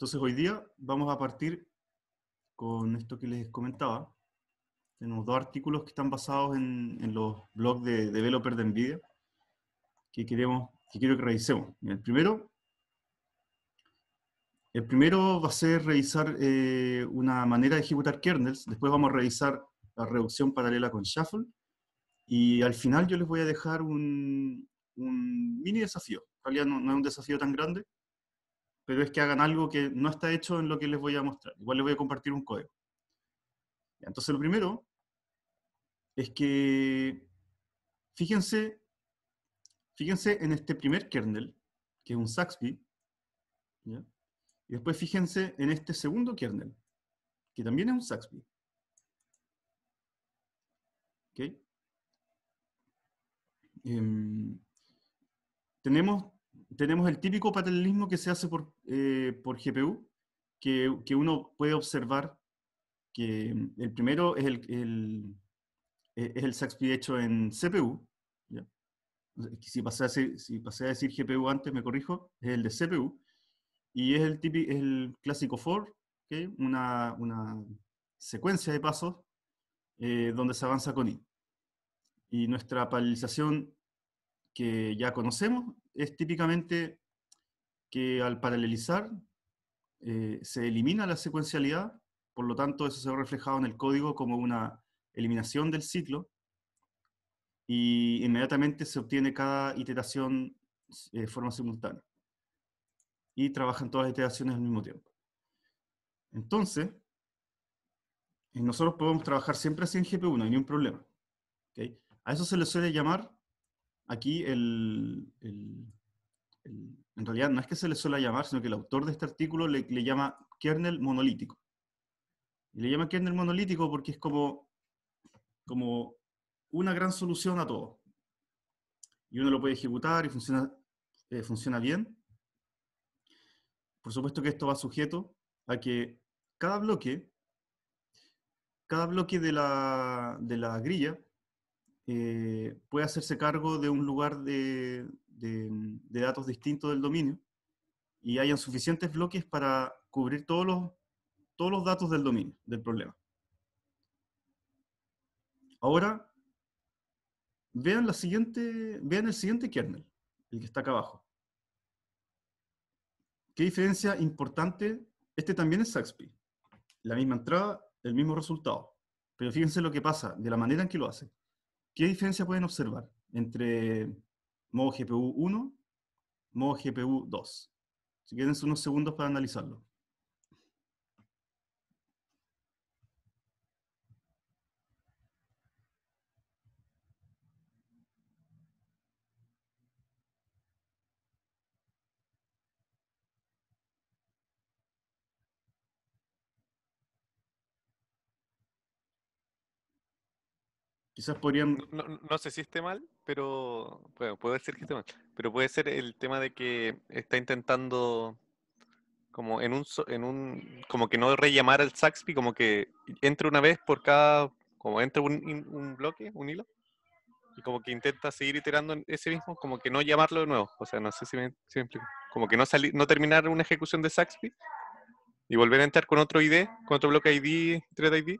Entonces hoy día vamos a partir con esto que les comentaba. Tenemos dos artículos que están basados en, los blogs de developer de NVIDIA que, queremos, que quiero que revisemos. El primero, el primero va a ser revisar eh, una manera de ejecutar kernels. Después vamos a revisar la reducción paralela con Shuffle. Y al final yo les voy a dejar un, mini desafío. En realidad no es un desafío tan grande, pero es que hagan algo que no está hecho en lo que les voy a mostrar. Igual les voy a compartir un código. Entonces, lo primero es que fíjense, fíjense en este primer kernel, que es un Saxby, y después fíjense en este segundo kernel, que también es un Saxby. Em, tenemos tenemos el típico paralelismo que se hace por, eh, por GPU, que, que, uno puede observar que mm, el primero es el, el, e, es el hecho en CPU. ¿ya? Si, pasé a decir, si pasé a decir GPU antes, me corrijo, es el de CPU. Y es el, el clásico for, ¿okay? una, una, secuencia de pasos eh, donde se avanza con i. Y nuestra paralización que ya conocemos es típicamente que al paralelizar eh, se elimina la secuencialidad, por lo tanto eso se ve reflejado en el código como una eliminación del ciclo y inmediatamente se obtiene cada iteración de eh, forma simultánea y trabajan todas las iteraciones al mismo tiempo. Entonces, eh, nosotros podemos trabajar siempre así en GP1, no hay ningún problema. A eso se le suele llamar Aquí el, en realidad no es que se le suele llamar, sino que el autor de este artículo le, llama kernel monolítico. Y le llama kernel monolítico porque es como, como una gran solución a todo. Y uno lo puede ejecutar y funciona, eh, funciona bien. Por supuesto que esto va sujeto a que cada bloque, cada bloque de la, de la grilla eh, puede hacerse cargo de un lugar mm, de, datos distinto del dominio y hayan suficientes bloques para cubrir todos los, todos los datos del dominio, del problema. Ahora, vean, la siguiente, el siguiente kernel, el que está acá abajo. ¿Qué diferencia importante? Este también es Saxby. La misma entrada, el mismo resultado. Pero fíjense lo que pasa, de la manera en que lo hace. ¿Qué diferencia pueden observar entre modo GPU 1, modo GPU 2? Si quieren unos segundos para analizarlo. No, sé si esté mal, pero puede ser que esté mal. Pero puede ser el tema de que está intentando como en un, en un como que no rellamar al Saxby, como que entre una vez por cada, como entre un, bloque, un hilo, y como que intenta seguir iterando en ese mismo, como que no llamarlo de nuevo. O sea, no sé si me, explico. Como que no, salir, no terminar una ejecución de Saxby y volver a entrar con otro ID, con otro bloque ID, thread ID,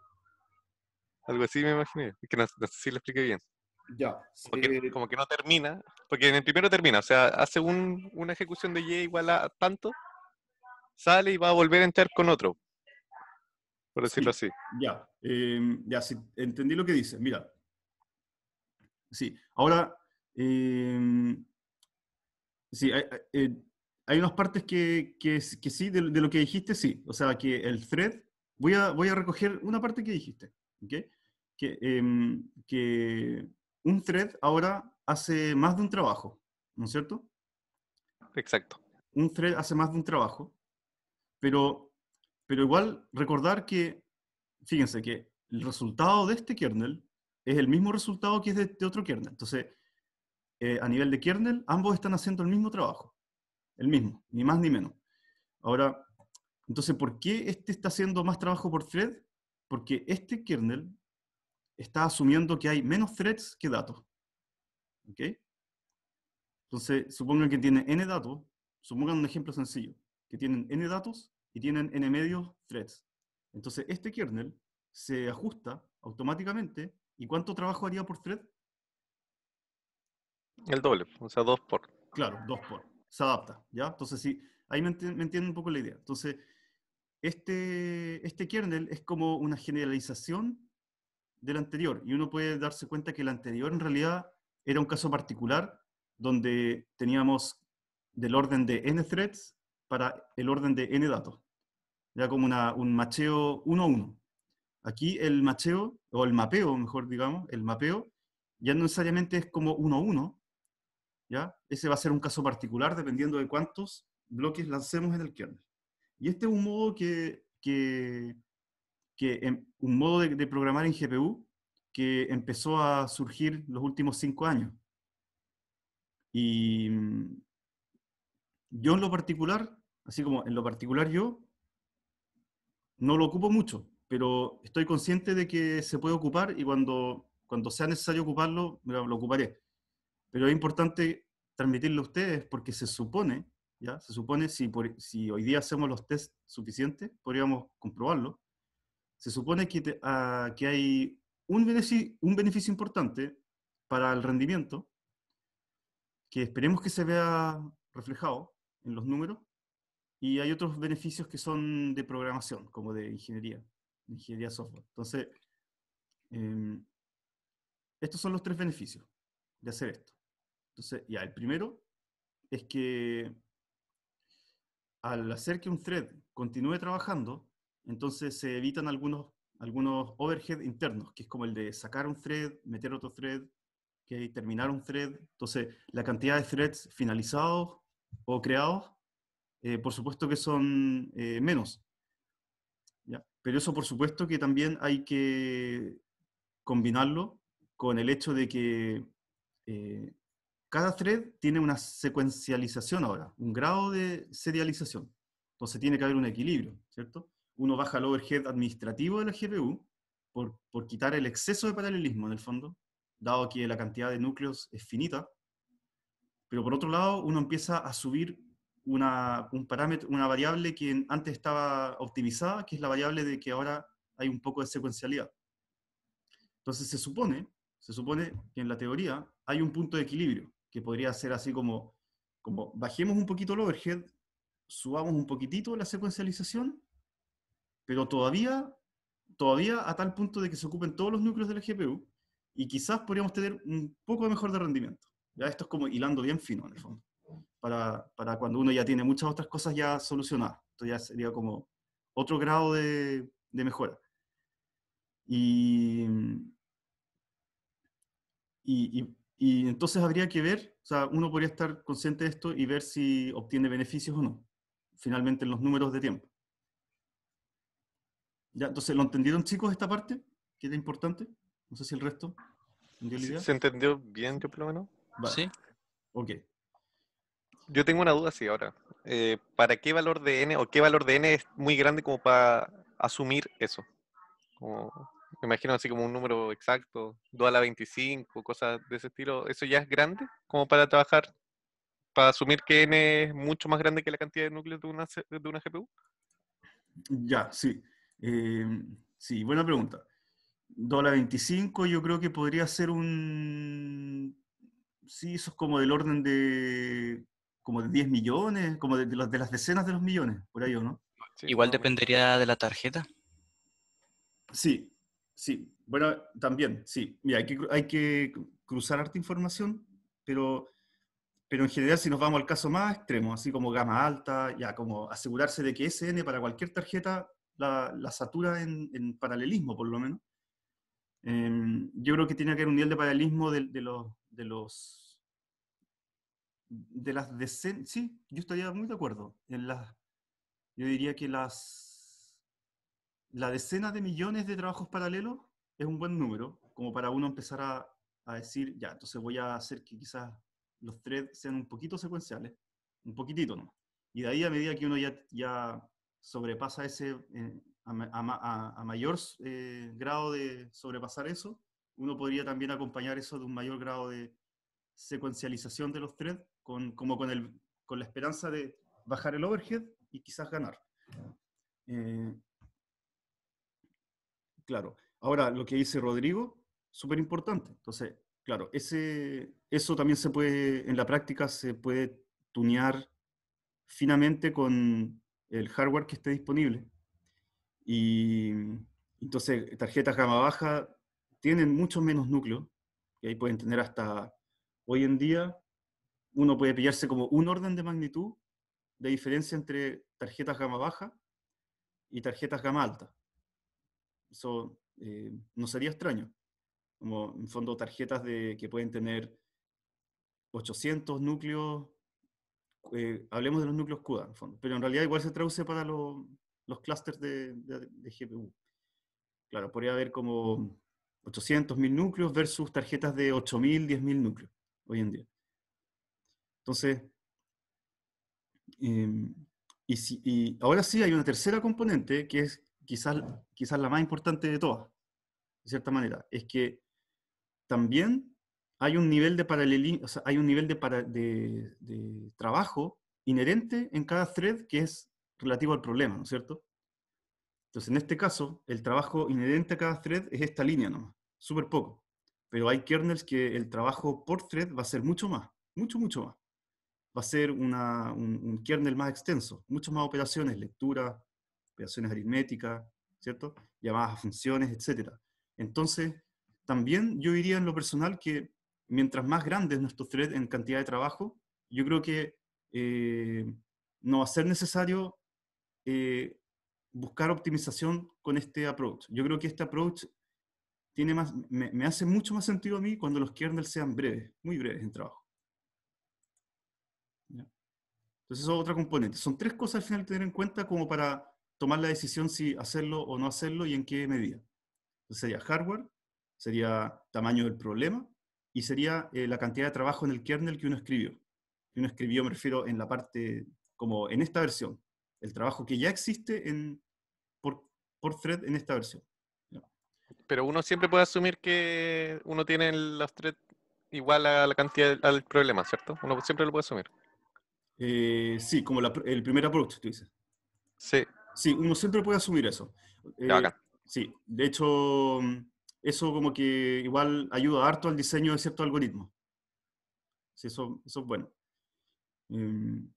algo así me imaginé. Que no, sé si lo expliqué bien. Ya. Eh, como que no termina. Porque en el primero termina. O sea, hace un, una ejecución de Y igual a tanto. Sale y va a volver a entrar con otro. Por decirlo así. Ya. Em, ya, sí, entendí lo que dice. Mira. Sí. Ahora. Em, sí, hay, eh, hay, unas partes que, sí, de, lo que dijiste, sí. O sea, que el thread. Voy voy a recoger una parte que dijiste. Que, em, que un thread ahora hace más de un trabajo, ¿no es cierto? Exacto. Un thread hace más de un trabajo, pero, pero igual recordar que, fíjense, que el resultado de este kernel es el mismo resultado que es de, de otro kernel. Entonces, eh, a nivel de kernel, ambos están haciendo el mismo trabajo, el mismo, ni más ni menos. Ahora, entonces, ¿por qué este está haciendo más trabajo por thread? Porque este kernel está asumiendo que hay menos threads que datos. ¿Ok? Entonces, supongan que tiene n datos, supongan un ejemplo sencillo, que tienen n datos y tienen n medios threads. Entonces, este kernel se ajusta automáticamente. ¿Y cuánto trabajo haría por thread? El doble, o sea, dos por. Claro, dos por. Se adapta, ¿ya? Entonces, sí, ahí me, entienden entiende un poco la idea. Entonces, este, este, kernel es como una generalización del anterior y uno puede darse cuenta que el anterior en realidad era un caso particular donde teníamos del orden de n threads para el orden de n datos. ya como un macheo 1-1. Aquí el macheo, o el mapeo, mejor digamos, el mapeo, ya no necesariamente es como 1-1, ¿ya? Ese va a ser un caso particular dependiendo de cuántos bloques lancemos en el kernel. Y este es un modo que, em, un modo de, programar en GPU que empezó a surgir los últimos cinco años. Y mm, yo en lo particular, así como en lo particular yo, no lo ocupo mucho, pero estoy consciente de que se puede ocupar y cuando, cuando sea necesario ocuparlo, lo ocuparé. Pero es importante transmitirlo a ustedes porque se supone se supone si, si hoy día hacemos los test suficientes, podríamos comprobarlo. Se supone que, ah, que hay un beneficio, un beneficio importante para el rendimiento, que esperemos que se vea reflejado en los números, y hay otros beneficios que son de programación, como de ingeniería, ingeniería software. Entonces, em, estos son los tres beneficios de hacer esto. Entonces, ya, el primero es que al hacer que un thread continúe trabajando, entonces se evitan algunos, algunos overhead internos, que es como el de sacar un thread, meter otro thread, que terminar un thread. Entonces, la cantidad de threads finalizados o creados, eh, por supuesto que son eh, menos. Pero eso, por supuesto, que también hay que combinarlo con el hecho de que eh, cada thread tiene una secuencialización ahora, un grado de serialización. Entonces tiene que haber un equilibrio, ¿cierto? Uno baja el overhead administrativo de la GPU por, por quitar el exceso de paralelismo en el fondo, dado que la cantidad de núcleos es finita. Pero por otro lado, uno empieza a subir una, un parámetro, una variable que antes estaba optimizada, que es la variable de que ahora hay un poco de secuencialidad. Entonces se supone, se supone que en la teoría hay un punto de equilibrio, que podría ser así como, como bajemos un poquito el overhead, subamos un poquitito la secuencialización, pero todavía, todavía a tal punto de que se ocupen todos los núcleos de la GPU y quizás podríamos tener un poco de mejor de rendimiento. Ya esto es como hilando bien fino en el fondo, para, para cuando uno ya tiene muchas otras cosas ya solucionadas. Esto ya sería como otro grado de, de mejora. y, y, y entonces habría que ver, o sea, uno podría estar consciente de esto y ver si obtiene beneficios o no, finalmente en los números de tiempo. ¿Ya? Entonces, ¿lo entendieron chicos esta parte? qué importante. No sé si el resto. ¿Se entendió bien, yo por lo menos? Sí. Ok. Yo tengo una duda, sí, ahora. Eh, ¿Para qué valor de n o qué valor de n es muy grande como para asumir eso? Como... Me imagino así como un número exacto, 2 a la 25, cosas de ese estilo. ¿Eso ya es grande como para trabajar, para asumir que n es mucho más grande que la cantidad de núcleos de una, GPU? Ya, sí. Em, sí, buena pregunta. 2 a la 25 yo creo que podría ser un... Sí, eso es como del orden de como de 10 millones, como de, las decenas de los millones, por ahí, ¿o no? Igual dependería de la tarjeta. Sí, Sí, bueno, también, sí. Mira, hay que, hay que cruzar harta información, pero, pero en general si nos vamos al caso más extremo, así como gama alta, ya como asegurarse de que SN para cualquier tarjeta la, la satura en, en, paralelismo, por lo menos. Em, yo creo que tiene que haber un nivel de paralelismo de, los... De los de las decenas, sí, yo estaría muy de acuerdo. En las, yo diría que las la decena de millones de trabajos paralelos es un buen número, como para uno empezar a, decir, ya, entonces voy a hacer que quizás los threads sean un poquito secuenciales, un poquitito no, Y de ahí a medida que uno ya, ya sobrepasa ese, eh, a, mayor eh, grado de sobrepasar eso, uno podría también acompañar eso de un mayor grado de secuencialización de los threads, con, como con, el, con la esperanza de bajar el overhead y quizás ganar. Eh, claro. Ahora, lo que dice Rodrigo, súper importante. Entonces, claro, ese, eso también se puede, en la práctica se puede tunear finamente con el hardware que esté disponible. Y entonces, tarjetas gama baja tienen mucho menos núcleos, y ahí pueden tener hasta hoy en día, uno puede pillarse como un orden de magnitud de diferencia entre tarjetas gama baja y tarjetas gama alta eso eh, no sería extraño. Como en fondo tarjetas de, que pueden tener 800 núcleos, eh, hablemos de los núcleos CUDA en fondo, pero en realidad igual se traduce para los clústeres de, GPU. Claro, podría haber como 800, 1000 núcleos versus tarjetas de 8000, 10000 núcleos hoy en día. Entonces, em, y, si, y, ahora sí hay una tercera componente que es quizás, la más importante de todas, de cierta manera, es que también hay un nivel de paralelismo, hay un nivel de, trabajo inherente en cada thread que es relativo al problema, ¿no es cierto? Entonces, en este caso, el trabajo inherente a cada thread es esta línea nomás, súper poco. Pero hay kernels que el trabajo por thread va a ser mucho más, mucho, mucho más. Va a ser un, un, kernel más extenso, muchas más operaciones, lectura, operaciones aritméticas, ¿cierto? Llamadas a funciones, etc. Entonces, también yo diría en lo personal que mientras más grande es nuestro thread en cantidad de trabajo, yo creo que eh, no va a ser necesario eh, buscar optimización con este approach. Yo creo que este approach tiene más, me, hace mucho más sentido a mí cuando los kernels sean breves, muy breves en trabajo. Entonces, es otra componente. Son tres cosas al final tener en cuenta como para tomar la decisión si hacerlo o no hacerlo y en qué medida. Entonces sería hardware, sería tamaño del problema y sería eh, la cantidad de trabajo en el kernel que uno escribió. Que uno escribió, me refiero, en la parte, como en esta versión. El trabajo que ya existe en, por, por thread en esta versión. Pero uno siempre puede asumir que uno tiene los thread igual a la cantidad al problema, ¿cierto? Uno siempre lo puede asumir. Eh, sí, como el primer approach, tú dices. Sí, Sí, uno siempre puede asumir eso. Eh, sí, de hecho, eso como que igual ayuda harto al diseño de ciertos algoritmos. Sí, eso, eso es bueno. Em,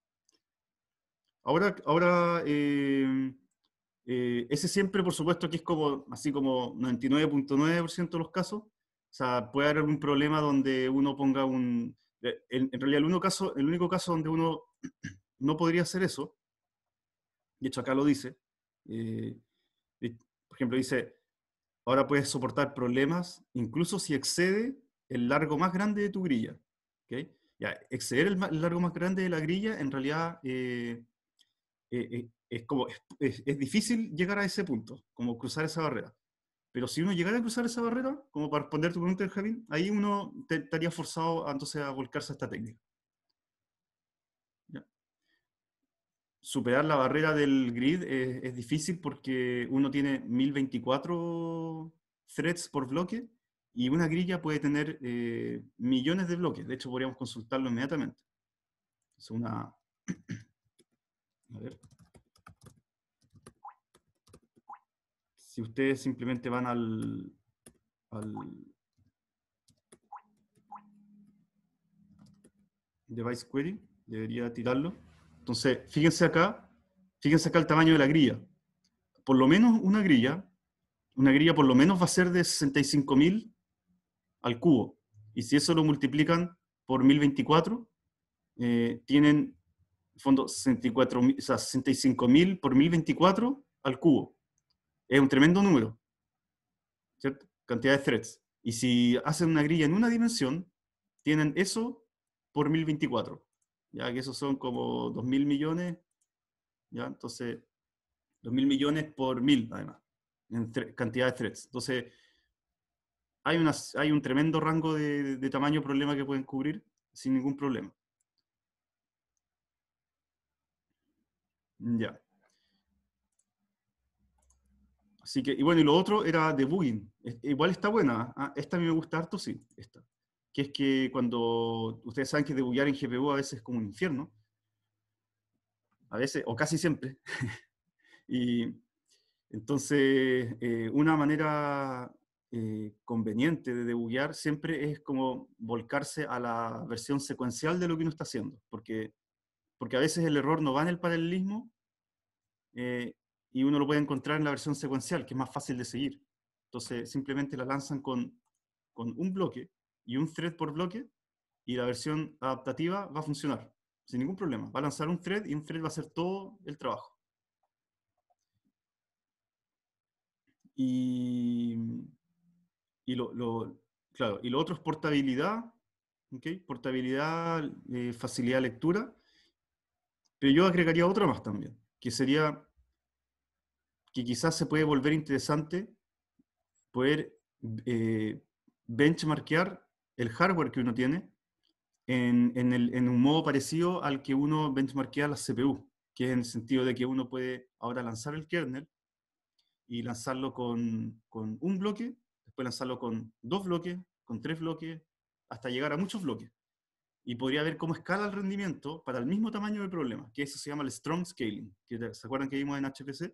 ahora, ahora em, eh, ese siempre, por supuesto, que es como, así como 99.9% de los casos. O sea, puede haber un problema donde uno ponga un... En, realidad, el único, caso, el único caso donde uno no podría hacer eso de hecho acá lo dice, eh, por ejemplo, dice, ahora puedes soportar problemas incluso si excede el largo más grande de tu grilla. exceder el, largo más grande de la grilla en realidad eh, eh, es, como, es, difícil llegar a ese punto, como cruzar esa barrera. Pero si uno llegara a cruzar esa barrera, como para responder tu pregunta, Javín, ahí uno estaría forzado entonces a volcarse a esta técnica. superar la barrera del grid es, difícil porque uno tiene 1024 threads por bloque y una grilla puede tener eh, millones de bloques. De hecho, podríamos consultarlo inmediatamente. Es una... A ver. Si ustedes simplemente van al, al device query, debería tirarlo. Entonces, fíjense acá, fíjense acá el tamaño de la grilla. Por lo menos una grilla, una grilla por lo menos va a ser de 65.000 al cubo. Y si eso lo multiplican por 1024, eh, tienen, fondo, 64, o sea, 65.000 por 1024 al cubo. Es un tremendo número, ¿cierto? Cantidad de threads. Y si hacen una grilla en una dimensión, tienen eso por 1024 ya que esos son como 2.000 millones, ya, entonces 2.000 millones por mil además, en cantidad de threads. Entonces, hay, unas hay un tremendo rango de, de tamaño problema que pueden cubrir sin ningún problema. Ya. Así que, y bueno, y lo otro era debugging. Igual está buena. ¿eh? Ah, esta a mí me gusta harto, sí. Esta que es que cuando ustedes saben que debuggear en GPU a veces es como un infierno, a veces, o casi siempre, y entonces eh, una manera eh, conveniente de debuggear siempre es como volcarse a la versión secuencial de lo que uno está haciendo, porque, porque a veces el error no va en el paralelismo eh, y uno lo puede encontrar en la versión secuencial, que es más fácil de seguir. Entonces simplemente la lanzan con, con un bloque y un thread por bloque y la versión adaptativa va a funcionar sin ningún problema. Va a lanzar un thread y un thread va a hacer todo el trabajo. Y, lo, claro, y lo otro es portabilidad, portabilidad, eh, facilidad de lectura, pero yo agregaría otra más también, que sería que quizás se puede volver interesante poder eh, benchmarkear el hardware que uno tiene en, un modo parecido al que uno benchmarkea la CPU, que es en el sentido de que uno puede ahora lanzar el kernel y lanzarlo con, con un bloque, después lanzarlo con dos bloques, con tres bloques, hasta llegar a muchos bloques. Y podría ver cómo escala el rendimiento para el mismo tamaño del problema, que eso se llama el strong scaling, que se acuerdan que vimos en HPC.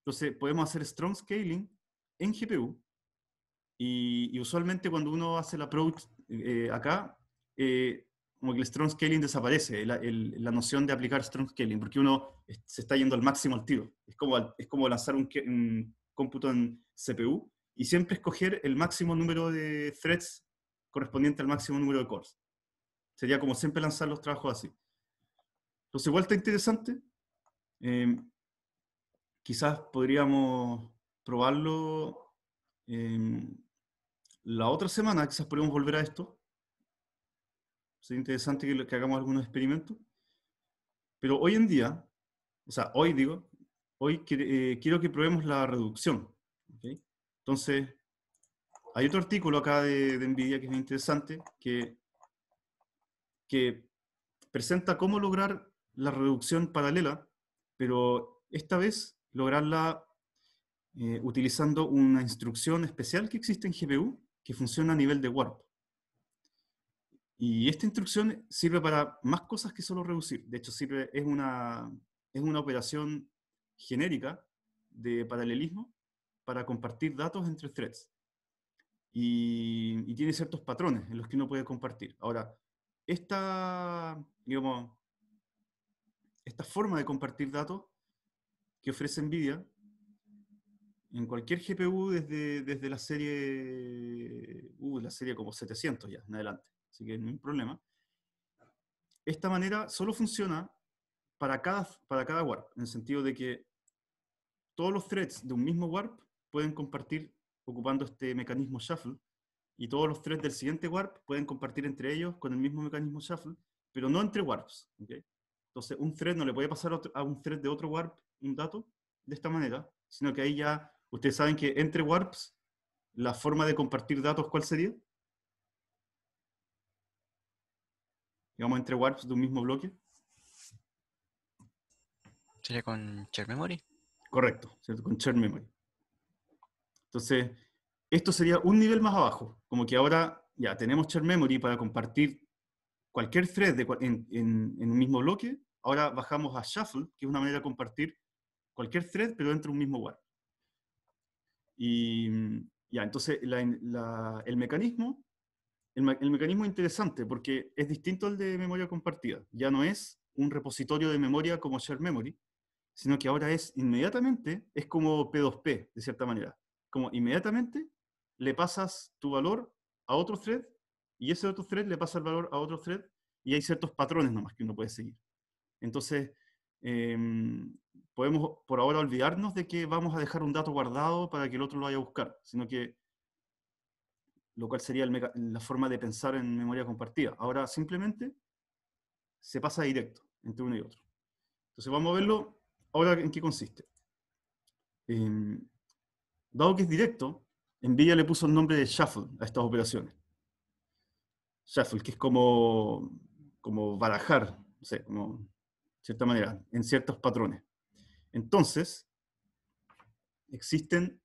Entonces podemos hacer strong scaling en GPU y, usualmente cuando uno hace el approach eh, acá, eh, como que el strong scaling desaparece, la, la, noción de aplicar strong scaling, porque uno se está yendo al máximo al tiro. Es como, es como lanzar un, cómputo en CPU y siempre escoger el máximo número de threads correspondiente al máximo número de cores. Sería como siempre lanzar los trabajos así. Entonces, igual está interesante. Eh, quizás podríamos probarlo. La otra semana quizás podemos volver a esto. Sería interesante que, hagamos algunos experimentos. Pero hoy en día, o sea, hoy digo, hoy eh, quiero que probemos la reducción. Entonces, hay otro artículo acá de, de NVIDIA que es interesante, que, que presenta cómo lograr la reducción paralela, pero esta vez lograrla eh, utilizando una instrucción especial que existe en GPU, que funciona a nivel de warp. Y esta instrucción sirve para más cosas que solo reducir. De hecho, sirve, es, una, es una operación genérica de paralelismo para compartir datos entre threads. Y, tiene ciertos patrones en los que uno puede compartir. Ahora, esta, digamos, esta forma de compartir datos que ofrece NVIDIA en cualquier GPU desde, desde la serie, uh, la serie como 700 ya, en adelante. Así que no hay problema. Esta manera solo funciona para cada, para cada warp, en el sentido de que todos los threads de un mismo warp pueden compartir ocupando este mecanismo shuffle, y todos los threads del siguiente warp pueden compartir entre ellos con el mismo mecanismo shuffle, pero no entre warps. Entonces, un thread no le puede pasar a, a un thread de otro warp un dato de esta manera, sino que ahí ya ¿Ustedes saben que entre warps, la forma de compartir datos, cuál sería? Digamos, entre warps de un mismo bloque. ¿Sería con shared memory? Correcto, con shared memory. Entonces, esto sería un nivel más abajo. Como que ahora ya tenemos shared memory para compartir cualquier thread en, en un mismo bloque. Ahora bajamos a shuffle, que es una manera de compartir cualquier thread, pero dentro de un mismo warp. Y mm, ya, entonces el mecanismo, el, mecanismo interesante porque es distinto al de memoria compartida. Ya no es un repositorio de memoria como Shared Memory, sino que ahora es inmediatamente, es como P2P, de cierta manera. Como inmediatamente le pasas tu valor a otro thread y ese otro thread le pasa el valor a otro thread y hay ciertos patrones nomás que uno puede seguir. Entonces, em, podemos por ahora olvidarnos de que vamos a dejar un dato guardado para que el otro lo vaya a buscar, sino que lo cual sería la forma de pensar en memoria compartida. Ahora simplemente se pasa directo entre uno y otro. Entonces vamos a verlo ahora en qué consiste. Em, dado que es directo, NVIDIA le puso el nombre de shuffle a estas operaciones. Shuffle, que es como, como barajar, no sé, de cierta manera, en ciertos patrones. Entonces, existen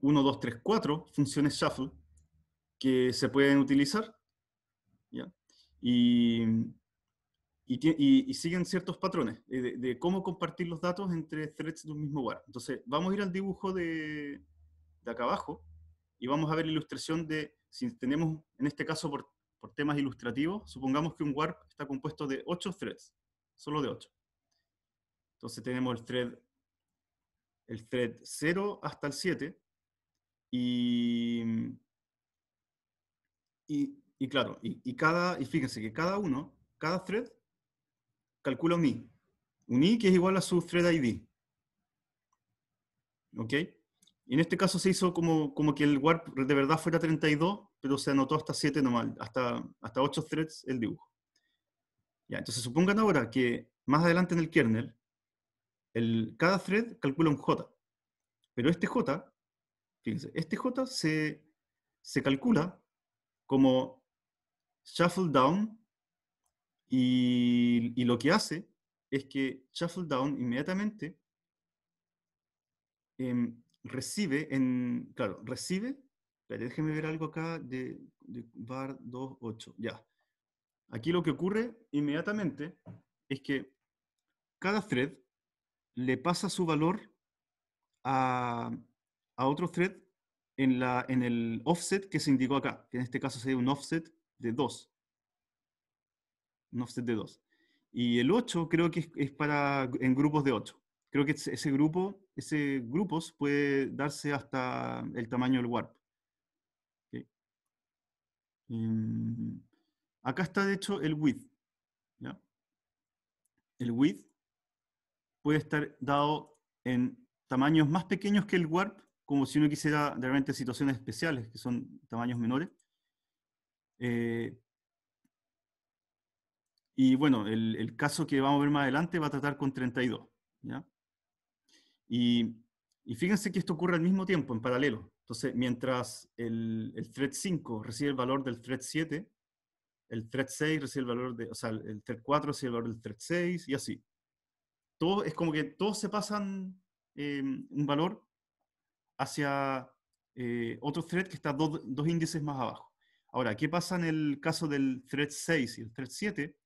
1, 2, 3, 4 funciones shuffle que se pueden utilizar. Y, siguen ciertos patrones eh, de, cómo compartir los datos entre threads de un mismo Warp. Entonces, vamos a ir al dibujo de, acá abajo y vamos a ver la ilustración de, si tenemos, en este caso por, por temas ilustrativos, supongamos que un warp está compuesto de 8 threads, solo de 8. Entonces tenemos el thread, el thread 0 hasta el 7 y, y, claro, y, cada, y fíjense que cada uno, cada thread calcula un i. Un i que es igual a su thread ID. ¿Ok? en este caso se hizo como, como que el warp de verdad fuera 32, pero se anotó hasta 7 nomás, hasta, hasta 8 threads el dibujo. Ya, entonces supongan ahora que más adelante en el kernel, cada thread calcula un j, pero este j, fíjense, este j se, calcula como shuffle down y, lo que hace es que shuffle down inmediatamente em, recibe en, claro, recibe, déjeme ver algo acá de, de bar 2.8, ya. Aquí lo que ocurre inmediatamente es que cada thread le pasa su valor a, a otro thread en, la, en el offset que se indicó acá, que en este caso sería un offset de 2. Un offset de 2. Y el 8 creo que es, es para en grupos de 8. Creo que ese grupo, ese grupos puede darse hasta el tamaño del warp. Em, acá está de hecho el width. ¿ya? El width puede estar dado en tamaños más pequeños que el warp, como si uno quisiera realmente situaciones especiales, que son tamaños menores. Eh, y bueno, el, caso que vamos a ver más adelante va a tratar con 32. ¿ya? Y, fíjense que esto ocurre al mismo tiempo, en paralelo. Entonces, mientras el, thread 5 recibe el valor del thread 7, el thread recibe el valor de, o sea, el thread 4 recibe el valor del thread 6 y así. Todo, es como que todos se pasan eh, un valor hacia eh, otro thread que está dos, índices más abajo. Ahora, ¿qué pasa en el caso del thread 6 y el thread 7?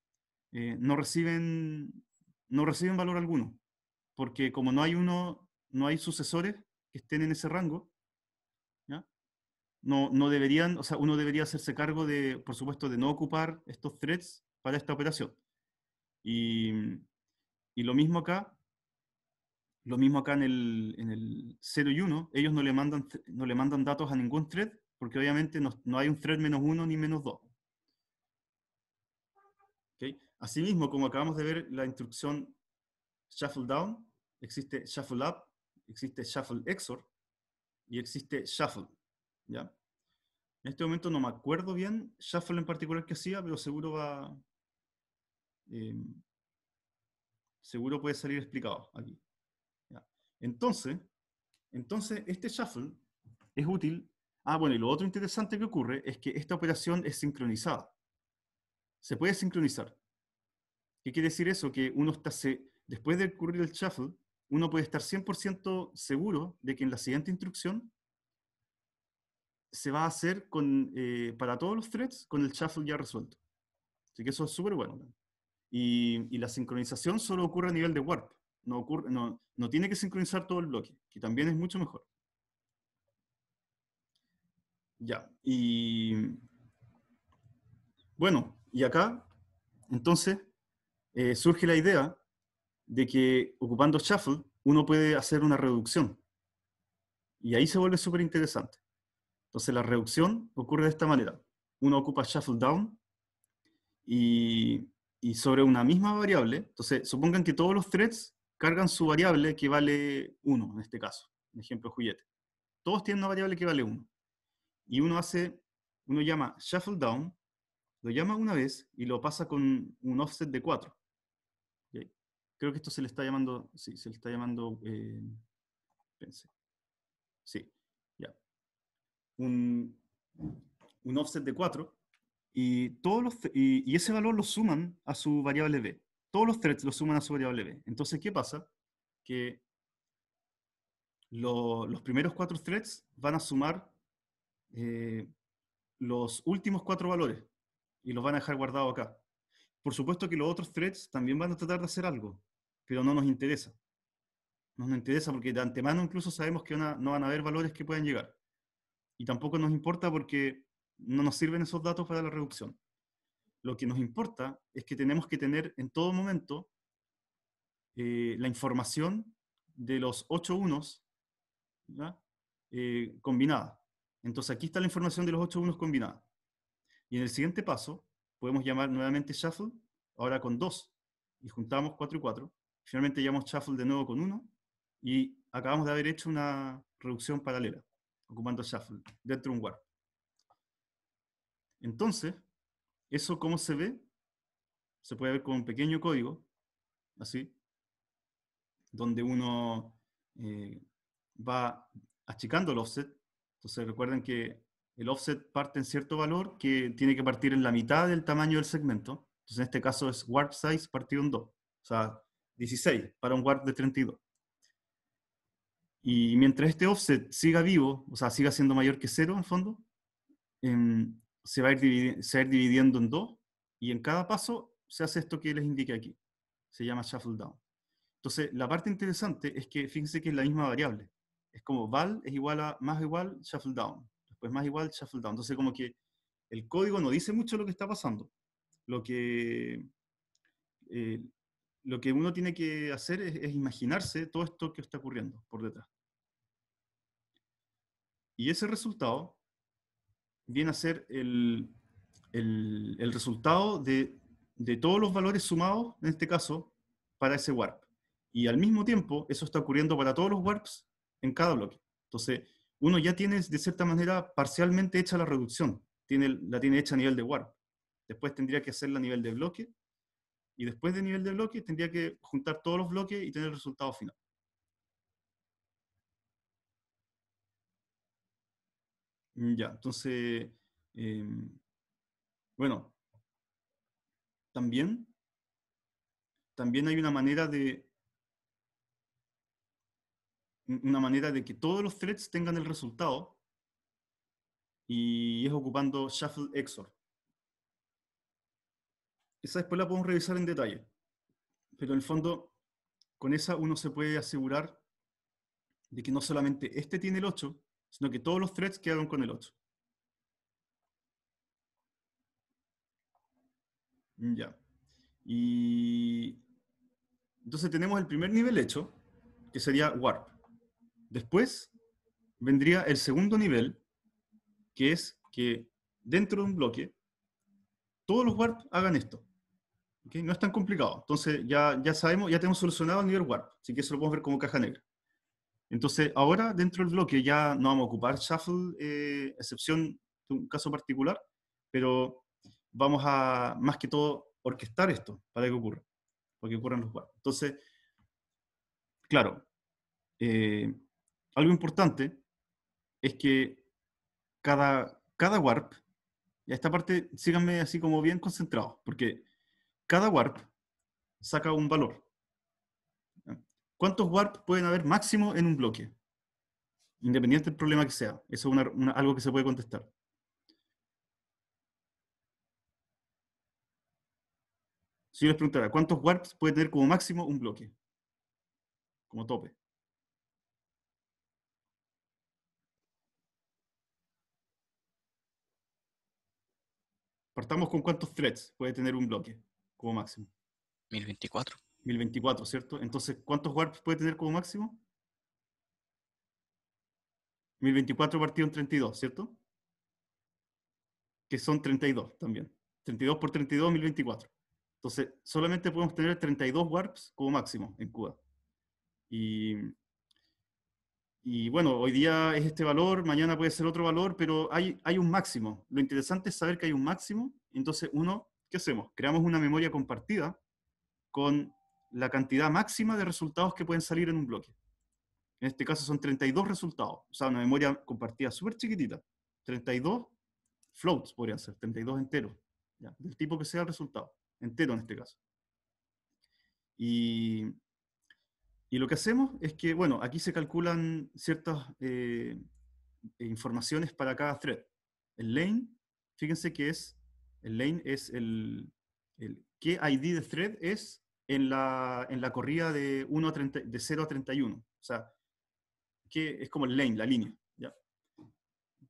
Eh, no, reciben, no reciben valor alguno, porque como no hay uno, no hay sucesores que estén en ese rango, No, no deberían, o sea, uno debería hacerse cargo de, por supuesto, de no ocupar estos threads para esta operación. Y y lo mismo acá, lo mismo acá en el, 0 y 1, ellos no le, mandan, no le mandan datos a ningún thread, porque obviamente no, hay un thread menos 1 ni menos 2. ¿Okay? Asimismo, como acabamos de ver, la instrucción shuffle down, existe shuffle up, existe shuffle XOR y existe shuffle. ¿ya? En este momento no me acuerdo bien shuffle en particular que hacía, pero seguro va... Eh, seguro puede salir explicado aquí. Entonces, entonces, este shuffle es útil. Ah, bueno, y lo otro interesante que ocurre es que esta operación es sincronizada. Se puede sincronizar. ¿Qué quiere decir eso? Que uno está, se, después de ocurrir el shuffle, uno puede estar 100% seguro de que en la siguiente instrucción se va a hacer con, eh, para todos los threads con el shuffle ya resuelto. Así que eso es súper bueno. Y, la sincronización solo ocurre a nivel de warp. No, ocurre, no, tiene que sincronizar todo el bloque, que también es mucho mejor. Ya, y bueno, y acá, entonces, eh, surge la idea de que ocupando shuffle uno puede hacer una reducción. Y ahí se vuelve súper interesante. Entonces la reducción ocurre de esta manera. Uno ocupa shuffle down y y sobre una misma variable, entonces supongan que todos los threads cargan su variable que vale 1, en este caso, un ejemplo juguete. Todos tienen una variable que vale 1. Y uno hace, uno llama shuffle down, lo llama una vez y lo pasa con un offset de 4. Creo que esto se le está llamando, sí, se le está llamando, eh, pensé. Sí, ya. Un, un offset de 4 y, todos los, y, ese valor lo suman a su variable b. Todos los threads lo suman a su variable b. Entonces, ¿qué pasa? Que los primeros cuatro threads van a sumar eh, los últimos cuatro valores y los van a dejar guardados acá. Por supuesto que los otros threads también van a tratar de hacer algo, pero no nos interesa. No nos interesa porque de antemano incluso sabemos que no van a haber valores que puedan llegar. Y tampoco nos importa porque no nos sirven esos datos para la reducción. Lo que nos importa es que tenemos que tener en todo momento eh, la información de los ocho unos eh, combinada. Entonces aquí está la información de los ocho unos combinada. Y en el siguiente paso podemos llamar nuevamente shuffle, ahora con dos, y juntamos cuatro y cuatro. Finalmente llamamos shuffle de nuevo con uno, y acabamos de haber hecho una reducción paralela, ocupando shuffle dentro de un warp. Entonces, ¿eso cómo se ve? Se puede ver con un pequeño código, así, donde uno eh, va achicando el offset. Entonces recuerden que el offset parte en cierto valor que tiene que partir en la mitad del tamaño del segmento. Entonces en este caso es warp size partido en 2, o sea, 16 para un warp de 32. Y mientras este offset siga vivo, o sea, siga siendo mayor que 0 en fondo, em, se va a ir, se va dividiendo en dos y en cada paso se hace esto que les indiqué aquí. Se llama shuffle down. Entonces, la parte interesante es que fíjense que es la misma variable. Es como val es igual a más igual shuffle down. Después más igual shuffle down. Entonces, como que el código no dice mucho lo que está pasando. Lo que, eh, lo que uno tiene que hacer es imaginarse todo esto que está ocurriendo por detrás. Y ese resultado viene a ser el, resultado de, todos los valores sumados, en este caso, para ese warp. Y al mismo tiempo, eso está ocurriendo para todos los warps en cada bloque. Entonces, uno ya tiene, de cierta manera, parcialmente hecha la reducción. Tiene, la tiene hecha a nivel de warp. Después tendría que hacerla a nivel de bloque. Y después de nivel de bloque, tendría que juntar todos los bloques y tener el resultado final. Mm, ya, entonces, em, bueno, también, también hay una manera de una manera de que todos los threads tengan el resultado y es ocupando shuffle XOR. Esa después la podemos revisar en detalle, pero en el fondo con esa uno se puede asegurar de que no solamente este tiene el 8, sino que todos los threads quedaron con el 8. Ya. Y entonces tenemos el primer nivel hecho, que sería warp. Después vendría el segundo nivel, que es que dentro de un bloque, todos los warp hagan esto. ¿Okay? No es tan complicado. Entonces ya, ya sabemos, ya tenemos solucionado el nivel warp. Así que eso lo podemos ver como caja negra. Entonces, ahora dentro del bloque ya no vamos a ocupar Shuffle, eh, excepción de un caso particular, pero vamos a, más que todo, orquestar esto para que ocurra, para que ocurran los warps. Entonces, claro, eh, algo importante es que cada, cada warp, y a esta parte síganme así como bien concentrados, porque cada warp saca un valor. ¿Cuántos warp pueden haber máximo en un bloque? Independiente del problema que sea. Eso es algo que se puede contestar. Si yo les preguntara, ¿cuántos warps puede tener como máximo un bloque? Como tope. Partamos con cuántos threads puede tener un bloque como máximo. 1024. 1024, ¿cierto? Entonces, ¿cuántos warps puede tener como máximo? 1024 partido en 32, ¿cierto? Que son 32 también. 32 por 32, 1024. Entonces, solamente podemos tener 32 warps como máximo en Cuba. Y, y bueno, hoy día es este valor, mañana puede ser otro valor, pero hay, hay un máximo. Lo interesante es saber que hay un máximo. Entonces, uno, ¿qué hacemos? Creamos una memoria compartida con la cantidad máxima de resultados que pueden salir en un bloque. En este caso son 32 resultados, o sea, una memoria compartida súper chiquitita. 32 floats podrían ser, 32 enteros, del tipo que sea el resultado, entero en este caso. Y, lo que hacemos es que, bueno, aquí se calculan ciertas eh, informaciones para cada thread. El lane, fíjense que es, el lane es el, el, qué ID de thread es en la, en la corrida de, 1 a 30, de 0 a 31. O sea, que es como el lane, la línea. ¿ya?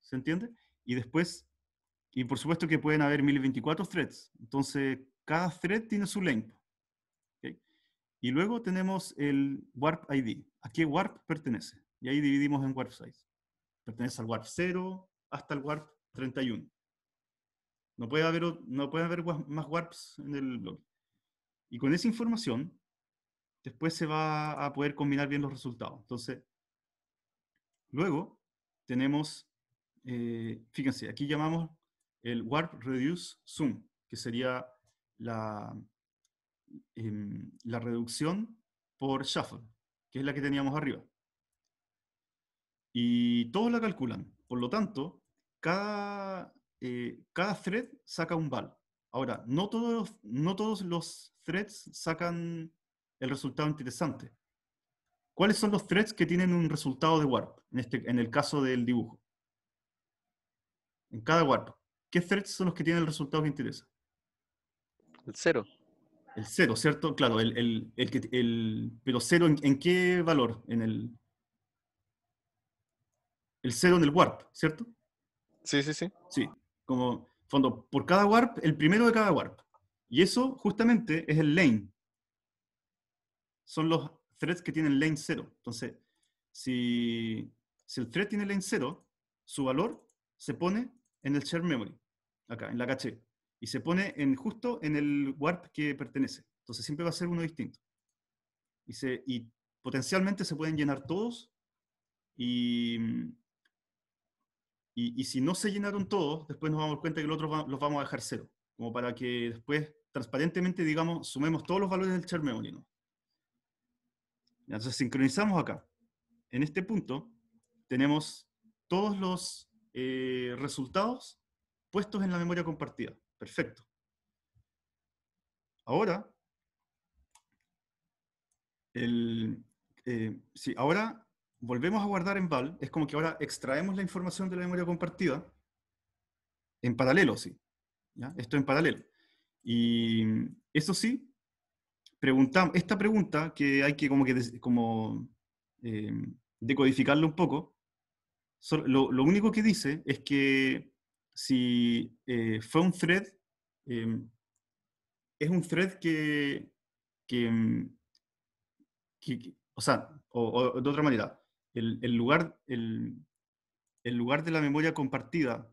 ¿Se entiende? Y después, y por supuesto que pueden haber 1024 threads. Entonces, cada thread tiene su lane. Y luego tenemos el warp ID. ¿A qué warp pertenece? Y ahí dividimos en warp size. Pertenece al warp 0 hasta el warp 31. No puede haber, no puede haber más warps en el blog. Y con esa información, después se va a poder combinar bien los resultados. Entonces, luego tenemos, eh, fíjense, aquí llamamos el Warp Reduce Zoom, que sería la, em, la reducción por shuffle, que es la que teníamos arriba. Y todos la calculan. Por lo tanto, cada, eh, cada thread saca un val. Ahora, no todos, no todos los threads sacan el resultado interesante. ¿Cuáles son los threads que tienen un resultado de warp? Este, en, el caso del dibujo. En cada warp. ¿Qué threads son los que tienen el resultado que interesa? El cero. El cero, ¿cierto? Claro, el, el, el pero cero en, en, qué valor? En el. El cero en el warp, ¿cierto? Sí, sí, sí. Sí. Como fondo, por cada warp, el primero de cada warp. Y eso justamente es el lane. Son los threads que tienen lane 0. Entonces, si, el thread tiene lane 0, su valor se pone en el shared memory, acá, en la caché. Y se pone en, justo en el warp que pertenece. Entonces siempre va a ser uno distinto. Y, y potencialmente se pueden llenar todos y, y, si no se llenaron todos, después nos damos cuenta que los otros los vamos a dejar cero, como para que después transparentemente, digamos, sumemos todos los valores del Chermeolino. Entonces sincronizamos acá. En este punto tenemos todos los eh, resultados puestos en la memoria compartida. Perfecto. Ahora, el, eh, sí, ahora volvemos a guardar en val, es como que ahora extraemos la información de la memoria compartida en paralelo, sí. Esto en paralelo. Y eso sí, preguntamos, esta pregunta que hay que como que como, em, decodificarla un poco, lo, único que dice es que si eh, fue un thread, em, es un thread que, em, o sea, de otra manera, el, lugar, el, lugar de la memoria compartida,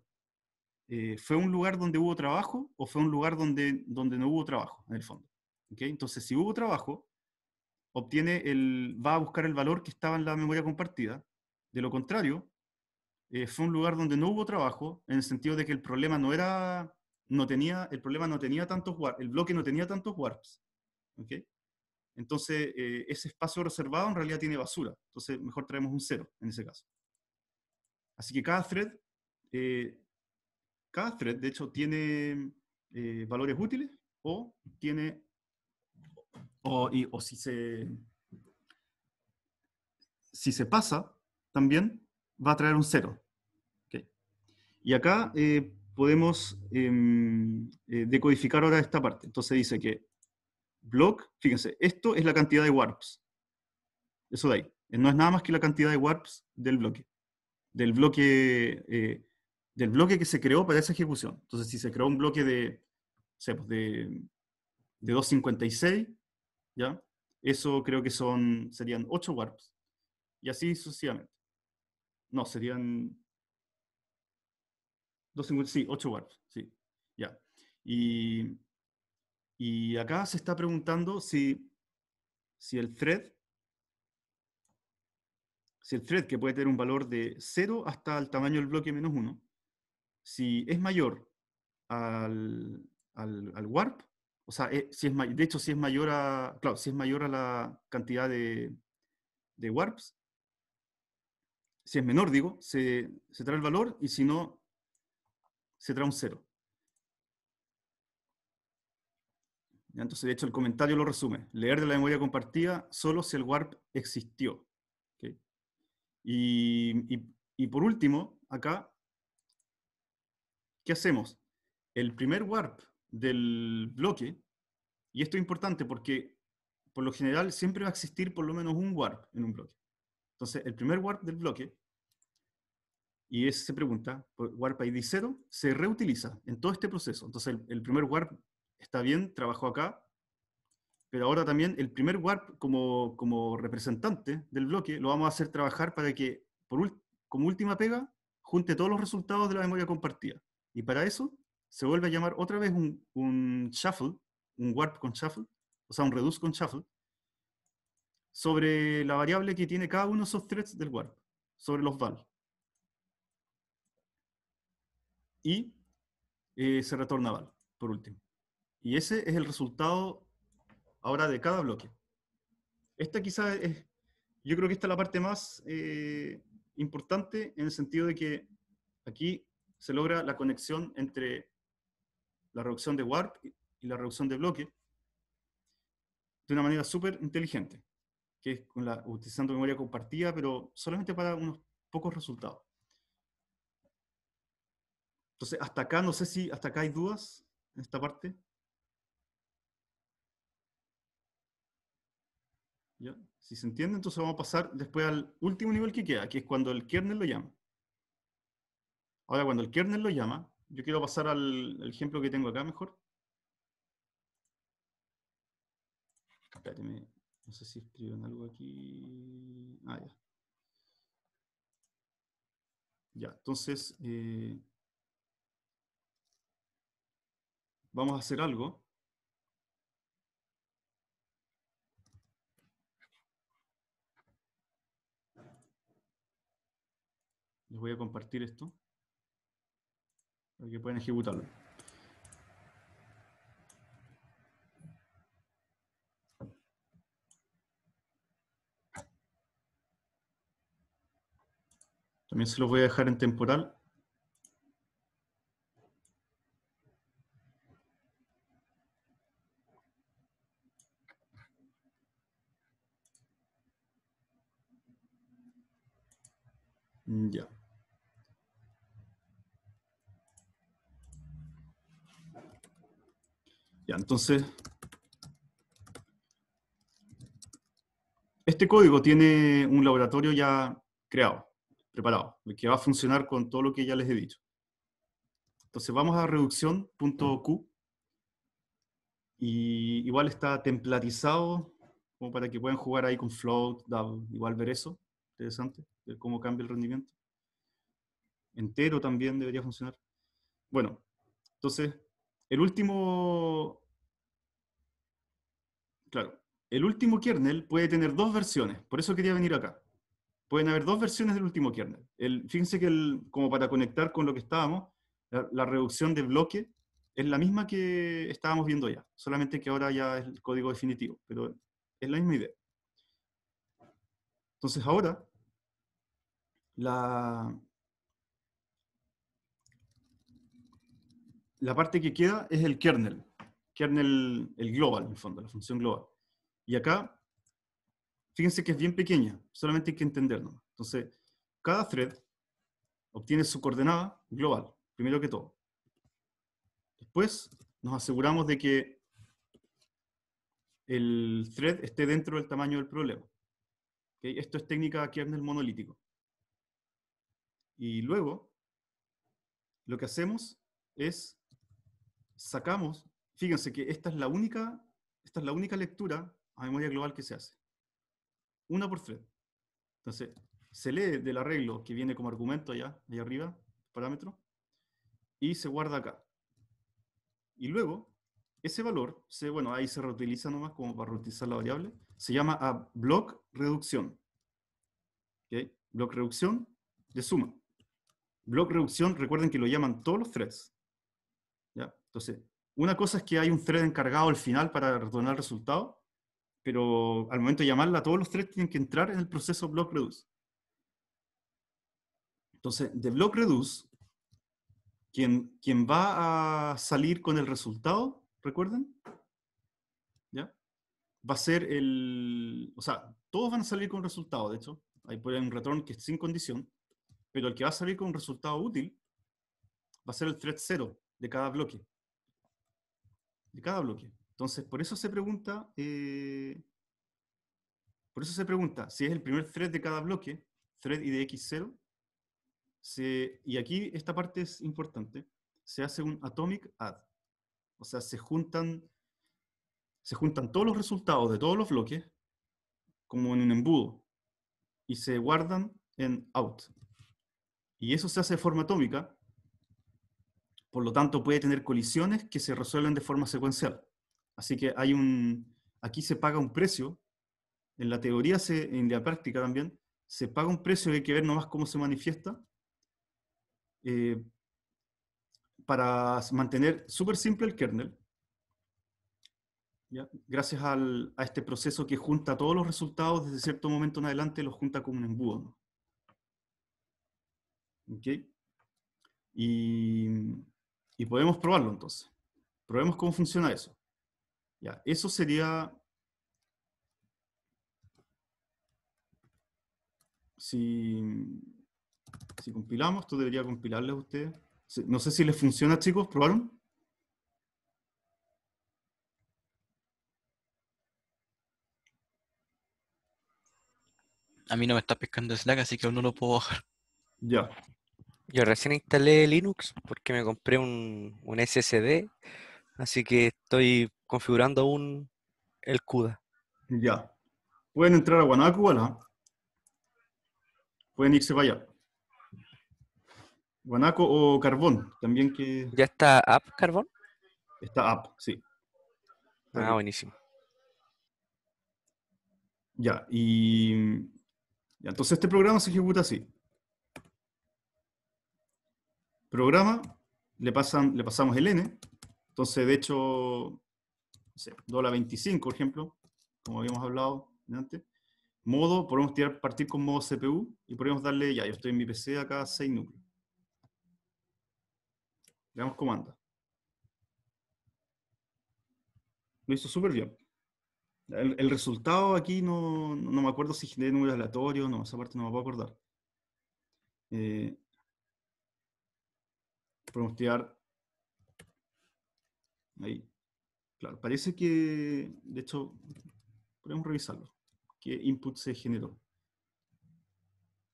eh, ¿fue un lugar donde hubo trabajo o fue un lugar donde, donde no hubo trabajo, en el fondo? Entonces, si hubo trabajo, obtiene el, va a buscar el valor que estaba en la memoria compartida. De lo contrario, eh, fue un lugar donde no hubo trabajo, en el sentido de que el problema no era, no tenía, el problema no tenía tantos el bloque no tenía tantos warps. ¿okay? Entonces, eh, ese espacio reservado en realidad tiene basura. Entonces, mejor traemos un cero en ese caso. Así que cada thread, eh, cada thread de hecho, tiene eh, valores útiles o tiene, o, y, o si, se, si se pasa, también va a traer un cero. Y acá podemos em, decodificar ahora esta parte. Entonces dice que block, fíjense, esto es la cantidad de warps. Eso de ahí. No es nada más que la cantidad de warps del bloque. Del bloque, eh, del bloque que se creó para esa ejecución. Entonces, si se creó un bloque de, pues, de, de 256, ¿ya? Eso creo que son, serían 8 warps. Y así sucesivamente. No, serían 256, sí, 8 warps, sí. Ya. Y y acá se está preguntando si, el thread, si el thread que puede tener un valor de 0 hasta el tamaño del bloque menos 1, si es mayor al, al, warp, o sea, eh, si es, de hecho, si es mayor a, claro, si es mayor a la cantidad de, de warps, si es menor, digo, se, se trae el valor y si no, se trae un 0. Entonces, de hecho, el comentario lo resume. Leer de la memoria compartida solo si el warp existió. Y, por último, acá, ¿qué hacemos? El primer warp del bloque, y esto es importante porque por lo general siempre va a existir por lo menos un warp en un bloque. Entonces, el primer warp del bloque, y ese se pregunta, warp ID 0, se reutiliza en todo este proceso. Entonces, el primer warp está bien, trabajo acá, pero ahora también el primer WARP como, representante del bloque lo vamos a hacer trabajar para que, por como última pega, junte todos los resultados de la memoria compartida. Y para eso se vuelve a llamar otra vez un, shuffle, un warp con shuffle, o sea, un reduce con shuffle, sobre la variable que tiene cada uno de esos threads del warp, sobre los val. Y eh, se retorna val, por último. Y ese es el resultado ahora de cada bloque. Esta quizá es, yo creo que esta es la parte más eh, importante en el sentido de que aquí se logra la conexión entre la reducción de warp y la reducción de bloque de una manera súper inteligente, que es con la, utilizando memoria compartida, pero solamente para unos pocos resultados. Entonces, hasta acá, no sé si hasta acá hay dudas en esta parte. Si se entiende, entonces vamos a pasar después al último nivel que queda, que es cuando el kernel lo llama. Ahora, cuando el kernel lo llama, yo quiero pasar al, ejemplo que tengo acá mejor. Espérame, no sé si escriben algo aquí. Ah, ya. Ya, entonces, eh, vamos a hacer algo. voy a compartir esto para que puedan ejecutarlo. También se los voy a dejar en temporal Entonces, este código tiene un laboratorio ya creado, preparado, que va a funcionar con todo lo que ya les he dicho. Entonces vamos a reducción.q. Y igual está templatizado, como para que puedan jugar ahí con float, double, igual ver eso. Interesante, ver cómo cambia el rendimiento. Entero también debería funcionar. Bueno, entonces, el último Claro. El último kernel puede tener dos versiones, por eso quería venir acá. Pueden haber dos versiones del último kernel. El, fíjense que, como para conectar con lo que estábamos, la, reducción de bloque es la misma que estábamos viendo ya, solamente que ahora ya es el código definitivo, pero es la misma idea. Entonces ahora, la, la parte que queda es el kernel kernel, el global, en fondo, la función global. Y acá, fíjense que es bien pequeña, solamente hay que entenderlo. Entonces, cada thread obtiene su coordenada global, primero que todo. Después, nos aseguramos de que el thread esté dentro del tamaño del problema. Esto es técnica kernel monolítico. Y luego, lo que hacemos es sacamos Fíjense que esta es la única, esta es la única lectura a memoria global que se hace. Una por thread. Entonces, se lee del arreglo que viene como argumento allá, allá arriba, parámetro, y se guarda acá. Y luego, ese valor, se, bueno, ahí se reutiliza nomás como para reutilizar la variable, se llama a block reducción. ¿Okay? Block reducción de suma. Block reducción, recuerden que lo llaman todos los threads. ¿Ya? Entonces, una cosa es que hay un thread encargado al final para retornar el resultado, pero al momento de llamarla, todos los threads tienen que entrar en el proceso block reduce. Entonces, de block reduce, quien, quien va a salir con el resultado, recuerden, ¿ya? Va a ser el, o sea, todos van a salir con resultado, de hecho, hay un retorno que es sin condición, pero el que va a salir con un resultado útil va a ser el thread 0 de cada bloque de cada bloque. Entonces, por eso se pregunta, eh, por eso se pregunta si es el primer thread de cada bloque, thread x 0 y aquí esta parte es importante, se hace un atomic add. O sea, se juntan, se juntan todos los resultados de todos los bloques, como en un embudo, y se guardan en out. Y eso se hace de forma atómica, por lo tanto, puede tener colisiones que se resuelven de forma secuencial. Así que hay un, aquí se paga un precio, en la teoría, se, en la práctica también, se paga un precio y hay que ver nomás cómo se manifiesta eh, para mantener súper simple el kernel. Gracias a este proceso que junta todos los resultados desde cierto momento en adelante, los junta como un embudo. ¿Okay? Y y podemos probarlo entonces. Probemos cómo funciona eso. Ya, eso sería... Si, si compilamos, esto debería compilarles a ustedes. No sé si les funciona, chicos. ¿Probaron? A mí no me está pescando Slack, así que aún no lo puedo bajar. Ya. Yo recién instalé Linux porque me compré un, un SSD, así que estoy configurando un el CUDA. Ya. Pueden entrar a Guanaco, ¿verdad? ¿ah? Pueden irse para allá. Guanaco o Carbón, también que... ¿Ya está app Carbón? Está app, sí. Ah, buenísimo. Ya, y... Ya, entonces este programa se ejecuta así programa, le, pasan, le pasamos el n, entonces de hecho, no sé, dólar 25, por ejemplo, como habíamos hablado antes, modo, podemos tirar, partir con modo CPU y podemos darle, ya, yo estoy en mi PC acá, 6 núcleos. Veamos damos comanda Lo hizo súper bien. El, resultado aquí no, no, me acuerdo si generé números aleatorios, no, esa parte no me puedo acordar. Eh, tirar, Ahí. Claro, parece que, de hecho, podemos revisarlo. ¿Qué input se generó?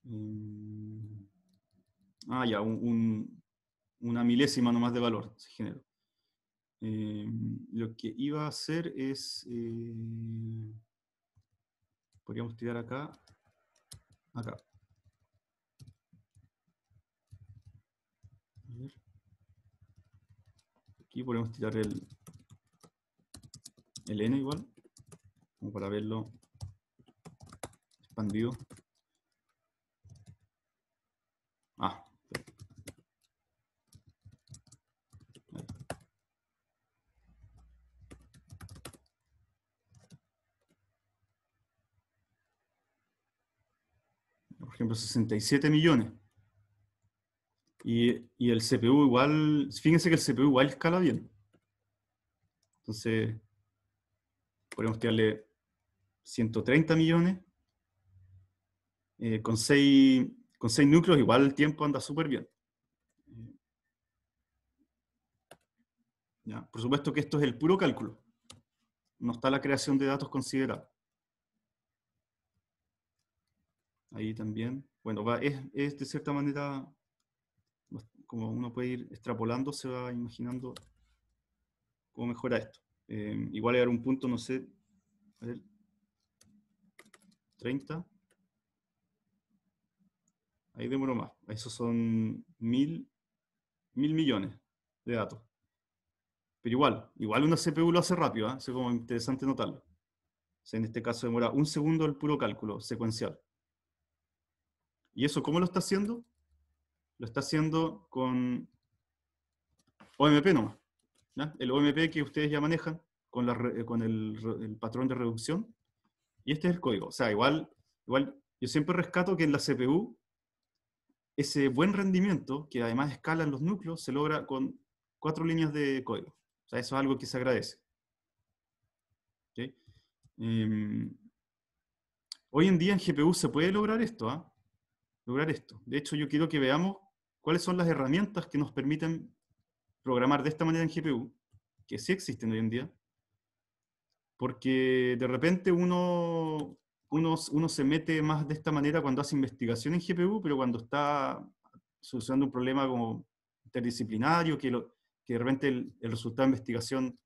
Mm. ah, ya, un, una milésima nomás de valor se generó. Eh, lo que iba a hacer es, eh, podríamos tirar acá, acá. y podemos tirar el, el n igual, como para verlo expandido. Ah. Por ejemplo, 67 millones. Y, el CPU igual, fíjense que el CPU igual escala bien. Entonces, podemos tirarle 130 millones. Eh, con, 6, con núcleos igual el tiempo anda súper bien. por supuesto que esto es el puro cálculo. No está la creación de datos considerada. Ahí también. Bueno, es de cierta manera como uno puede ir extrapolando, se va imaginando cómo mejora esto. Eh, igual llegar un punto, no sé, 30. Ahí demoro más. Esos son mil, millones de datos. Pero igual, igual una CPU lo hace rápido, ¿eh? es como interesante notarlo. en este caso demora un segundo el puro cálculo secuencial. ¿Y eso cómo lo está haciendo? lo está haciendo con OMP nomás. ¿no? El OMP que ustedes ya manejan con, el, patrón de reducción. Y este es el código. O sea, igual, igual yo siempre rescato que en la CPU ese buen rendimiento, que además escala en los núcleos, se logra con cuatro líneas de código. O sea, eso es algo que se agradece. Em, hoy en día en GPU se puede lograr esto, ¿ah? Lograr esto. De hecho, yo quiero que veamos cuáles son las herramientas que nos permiten programar de esta manera en GPU, que sí existen hoy en día, porque de repente uno, se mete más de esta manera cuando hace investigación en GPU, pero cuando está solucionando un problema como interdisciplinario, que, de repente el, resultado de investigación,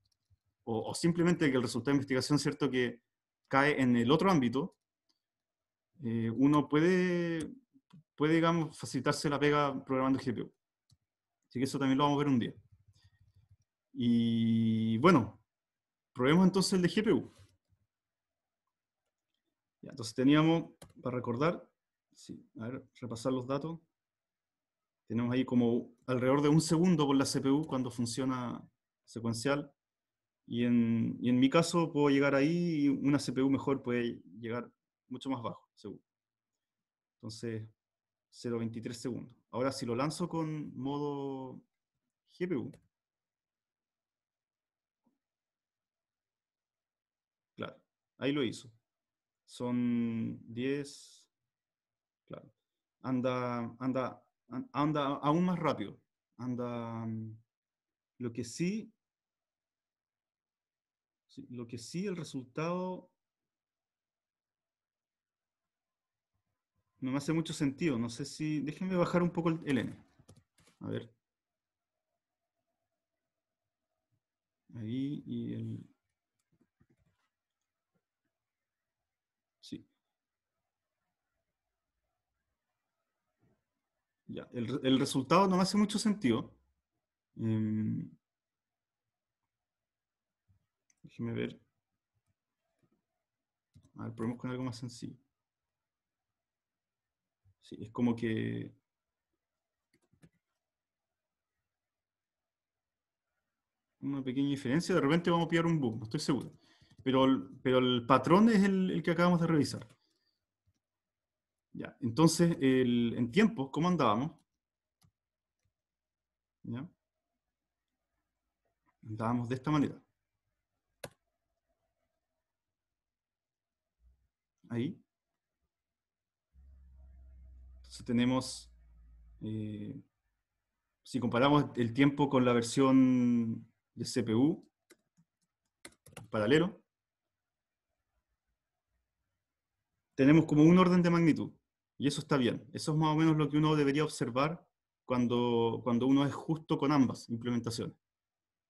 o, simplemente que el resultado de investigación, cierto, que cae en el otro ámbito, eh, uno puede puede, digamos, facilitarse la pega programando GPU. Así que eso también lo vamos a ver un día. Y bueno, probemos entonces el de GPU. entonces teníamos, para recordar, a ver, repasar los datos. Tenemos ahí como alrededor de un segundo con la CPU cuando funciona secuencial. Y en, y en, mi caso puedo llegar ahí y una CPU mejor puede llegar mucho más bajo, seguro. Entonces, 0.23 segundos. Ahora, si lo lanzo con modo GPU, claro, ahí lo hizo. Son 10, claro, anda, anda, anda aún más rápido. Anda, mm, lo que sí, lo que sí el resultado no me hace mucho sentido. No sé si... Déjenme bajar un poco el, N. A ver. Ahí y el... Sí. Ya, el, resultado no me hace mucho sentido. Em, déjenme ver. A ver, probemos con algo más sencillo es como que... Una pequeña diferencia, de repente vamos a pillar un boom, no estoy seguro. Pero, el patrón es el, que acabamos de revisar. Ya, entonces, en tiempo, ¿cómo andábamos? ¿Ya? Andábamos de esta manera. Ahí tenemos, eh, si comparamos el tiempo con la versión de CPU, paralelo, tenemos como un orden de magnitud. Y eso está bien. Eso es más o menos lo que uno debería observar cuando, cuando uno es justo con ambas implementaciones.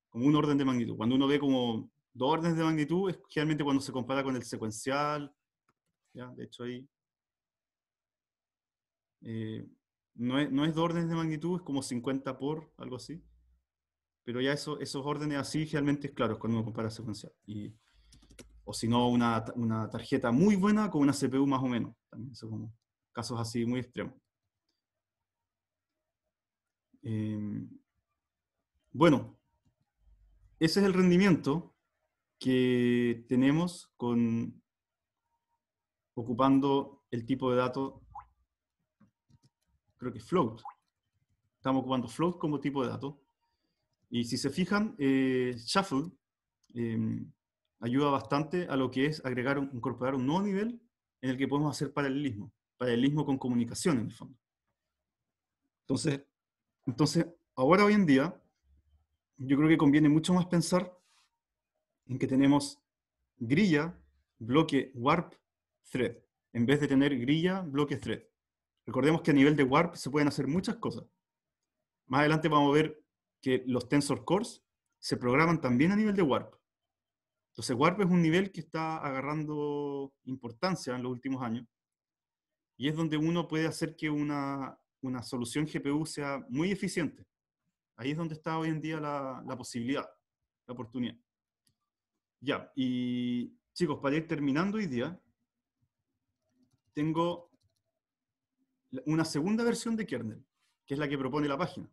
Como un orden de magnitud. Cuando uno ve como dos órdenes de magnitud, es generalmente cuando se compara con el secuencial. ¿ya? De hecho, ahí eh, no, es, de órdenes de magnitud, es como 50 por, algo así. Pero ya eso, esos órdenes así realmente es claro cuando uno compara secuencial. Y, o si no, una, tarjeta muy buena con una CPU más o menos. También son como casos así muy extremos. Em, bueno, ese es el rendimiento que tenemos con ocupando el tipo de datos creo que float. Estamos ocupando float como tipo de dato. Y si se fijan, eh, Shuffle em, ayuda bastante a lo que es agregar, incorporar un nuevo nivel en el que podemos hacer paralelismo, paralelismo con comunicación en el fondo. Entonces, entonces, ahora hoy en día, yo creo que conviene mucho más pensar en que tenemos grilla, bloque, warp, thread, en vez de tener grilla, bloque, thread. Recordemos que a nivel de Warp se pueden hacer muchas cosas. Más adelante vamos a ver que los tensor cores se programan también a nivel de Warp. Entonces Warp es un nivel que está agarrando importancia en los últimos años y es donde uno puede hacer que una, una solución GPU sea muy eficiente. Ahí es donde está hoy en día la, la posibilidad, la oportunidad. Ya, y chicos, para ir terminando hoy día, tengo una segunda versión de kernel, que es la que propone la página.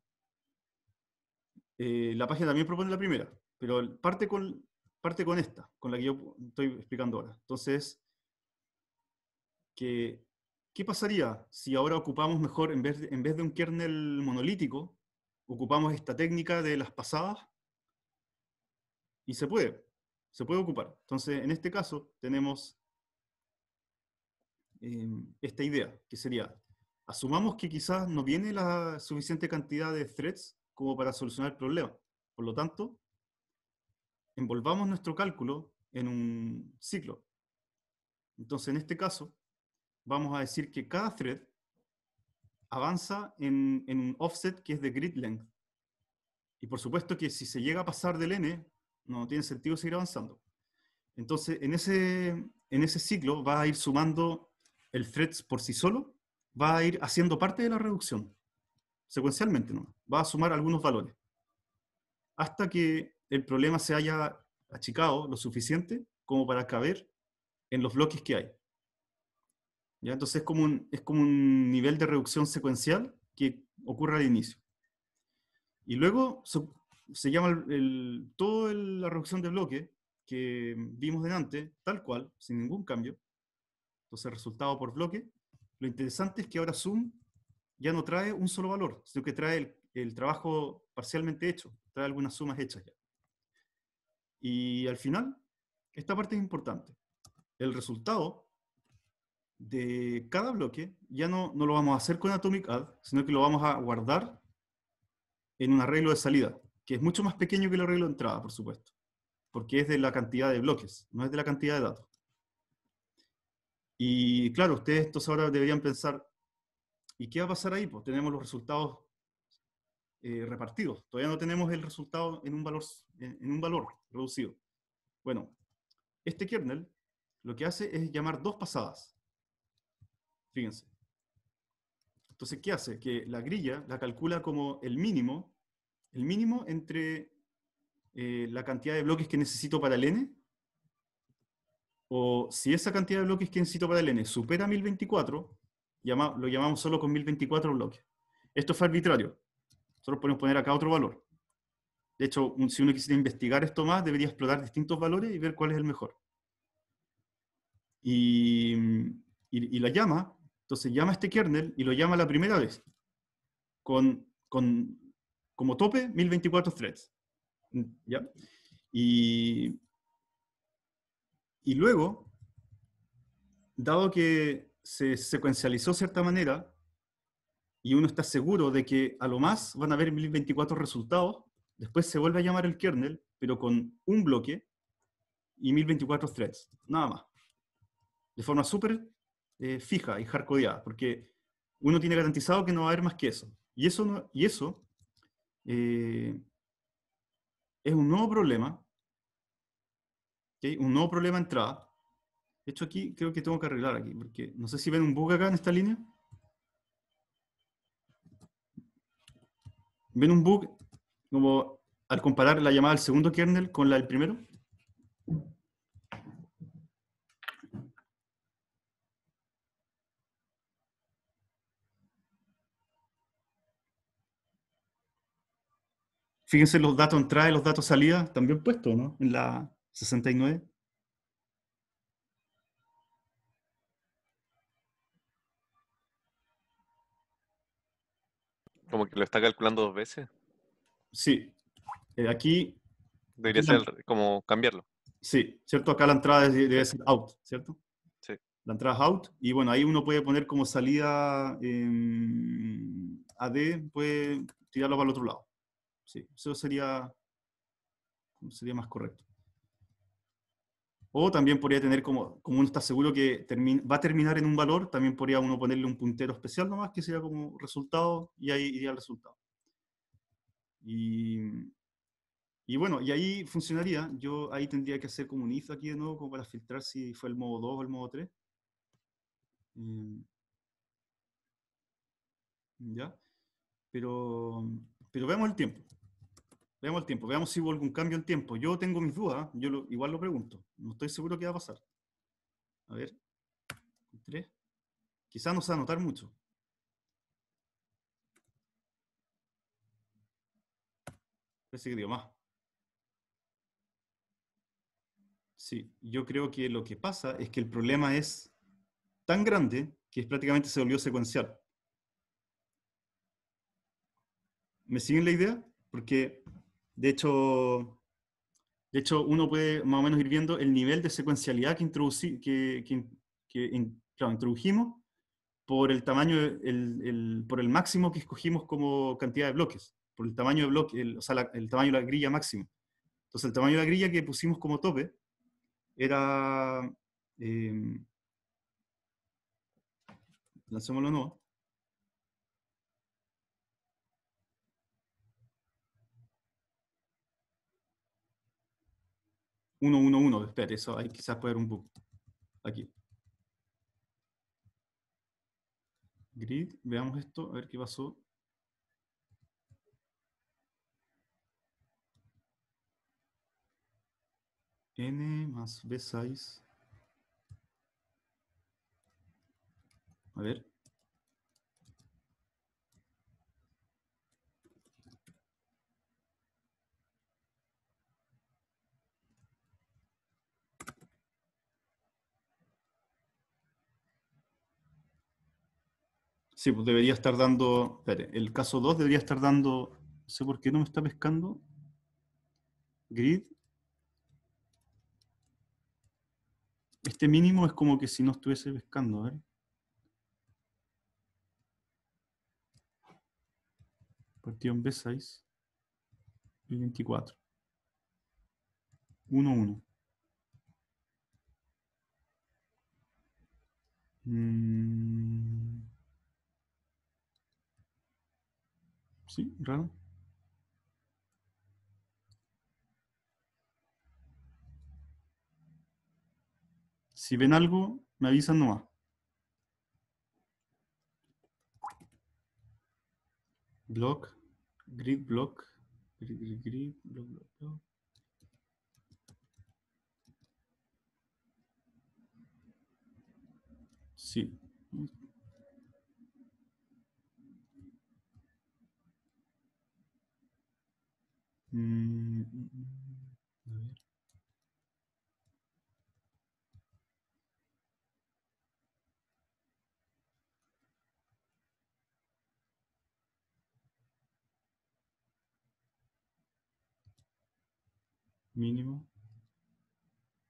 Eh, la página también propone la primera, pero parte con, parte con esta, con la que yo estoy explicando ahora. Entonces, ¿qué pasaría si ahora ocupamos mejor, en vez, de, en vez de un kernel monolítico, ocupamos esta técnica de las pasadas? Y se puede, se puede ocupar. Entonces, en este caso, tenemos eh, esta idea, que sería asumamos que quizás no viene la suficiente cantidad de threads como para solucionar el problema. Por lo tanto, envolvamos nuestro cálculo en un ciclo. Entonces, en este caso, vamos a decir que cada thread avanza en, un offset que es de grid length. Y por supuesto que si se llega a pasar del n, no tiene sentido seguir avanzando. Entonces, en ese, en ese ciclo va a ir sumando el threads por sí solo va a ir haciendo parte de la reducción, secuencialmente no, Va a sumar algunos valores. Hasta que el problema se haya achicado lo suficiente como para caber en los bloques que hay. ¿Ya? Entonces es como, un, es como un nivel de reducción secuencial que ocurre al inicio. Y luego se, llama el, toda la reducción de bloque que vimos delante, tal cual, sin ningún cambio. Entonces resultado por bloque lo interesante es que ahora Zoom ya no trae un solo valor, sino que trae el, trabajo parcialmente hecho, trae algunas sumas hechas ya. Y al final, esta parte es importante. El resultado de cada bloque ya no, no lo vamos a hacer con Atomic Add, sino que lo vamos a guardar en un arreglo de salida, que es mucho más pequeño que el arreglo de entrada, por supuesto, porque es de la cantidad de bloques, no es de la cantidad de datos. Y claro, ustedes todos ahora deberían pensar, ¿y qué va a pasar ahí? Pues tenemos los resultados eh, repartidos. Todavía no tenemos el resultado en un valor, reducido. Bueno, este kernel lo que hace es llamar dos pasadas. Fíjense. Entonces, ¿qué hace? Que la grilla la calcula como el mínimo, el mínimo entre eh, la cantidad de bloques que necesito para el n o si esa cantidad de bloques que necesito para el n supera 1024, lo llamamos solo con 1024 bloques. Esto fue arbitrario. Nosotros podemos poner acá otro valor. De hecho, si uno quisiera investigar esto más, debería explorar distintos valores y ver cuál es el mejor. Y, la llama, entonces llama este kernel y lo llama la primera vez, con, con como tope 1024 threads. ¿Ya? Y, y luego, dado que se secuencializó de cierta manera y uno está seguro de que a lo más van a haber 1024 resultados, después se vuelve a llamar el kernel, pero con un bloque y 1024 threads, nada más. De forma súper eh, fija y hardcodeada, porque uno tiene garantizado que no va a haber más que eso. Y eso, y eso eh, es un nuevo problema un nuevo problema de entrada. De hecho, aquí creo que tengo que arreglar aquí, porque no sé si ven un bug acá en esta línea. ¿Ven un bug como al comparar la llamada del segundo kernel con la del primero? Fíjense los datos entrada y los datos salida también puestos, ¿no? En la, 69. Como que lo está calculando dos veces. Sí. Eh, aquí. Debería ser como cambiarlo. Sí, ¿cierto? Acá la entrada debe ser out, ¿cierto? Sí. La entrada es out. Y bueno, ahí uno puede poner como salida em, AD, puede tirarlo para el otro lado. Sí, eso sería, sería más correcto. O también podría tener, como, como uno está seguro que va a terminar en un valor, también podría uno ponerle un puntero especial nomás, que sea como resultado, y ahí iría el resultado. Y, bueno, y ahí funcionaría. Yo ahí tendría que hacer como un if aquí de nuevo, como para filtrar si fue el modo 2 o el modo 3. Eh, ¿Ya? Pero, pero veamos el tiempo. Veamos el tiempo, veamos si hubo algún cambio en tiempo. Yo tengo mis dudas, ¿ah? yo igual lo pregunto. No estoy seguro qué va a pasar. A ver, tres. Quizás no se va a notar mucho. Parece que más. Sí, yo creo que lo que pasa es que el problema es tan grande que prácticamente se volvió secuencial. ¿Me siguen la idea? Porque de hecho, de hecho, uno puede más o menos ir viendo el nivel de secuencialidad que, que, introdujimos por el tamaño, por el máximo que escogimos como cantidad de bloques, por el tamaño de bloque, la, tamaño de la grilla máximo. Entonces, el tamaño de la grilla que pusimos como tope era... Eh, lancémoslo nuevo 1, 1, 1. Espera, eso hay quizás puede haber un bug. Aquí. Grid, veamos esto, a ver qué pasó. N más B6. A ver. Pues debería estar dando. Espere, el caso 2 debería estar dando. No sé por qué no me está pescando. Grid. Este mínimo es como que si no estuviese pescando, a Partido en B6. Y 24. 1, 1. mmm Si ven algo, me avisan no Block, grid block, grid, grid, block, block. Sí, Mm, mm, mm. Mínimo.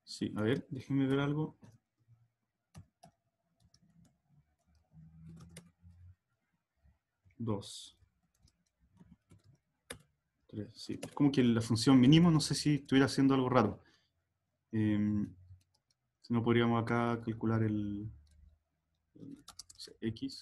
Sí, a ver, déjenme ver algo. Dos. Es como que la función mínimo, no sé si estuviera haciendo algo raro. Em, si no, podríamos acá calcular el, x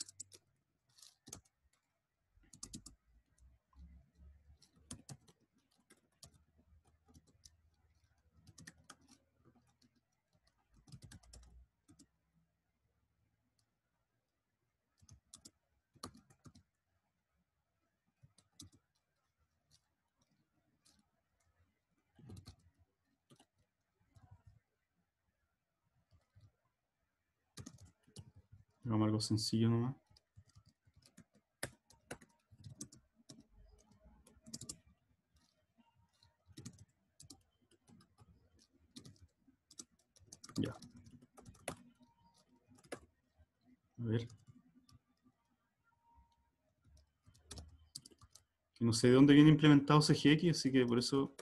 sencillo nomás. Ya. A ver. No sé de dónde viene implementado CGX, así que por eso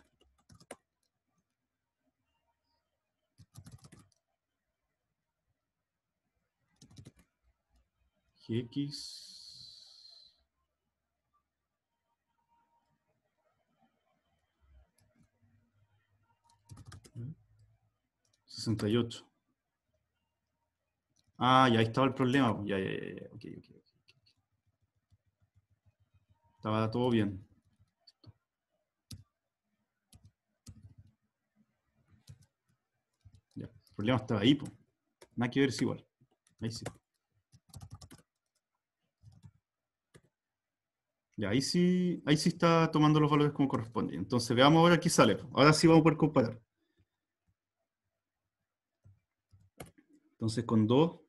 X. Sesenta y ocho. Ah, ya ahí estaba el problema. Ya, ya, ya, ok, Estaba todo bien. Ya, el problema estaba ahí, po. hay que ver, si igual. Ahí sí. Y ahí sí, ahí sí está tomando los valores como corresponde. Entonces veamos ahora qué sale. Ahora sí vamos a poder comparar. Entonces con 2,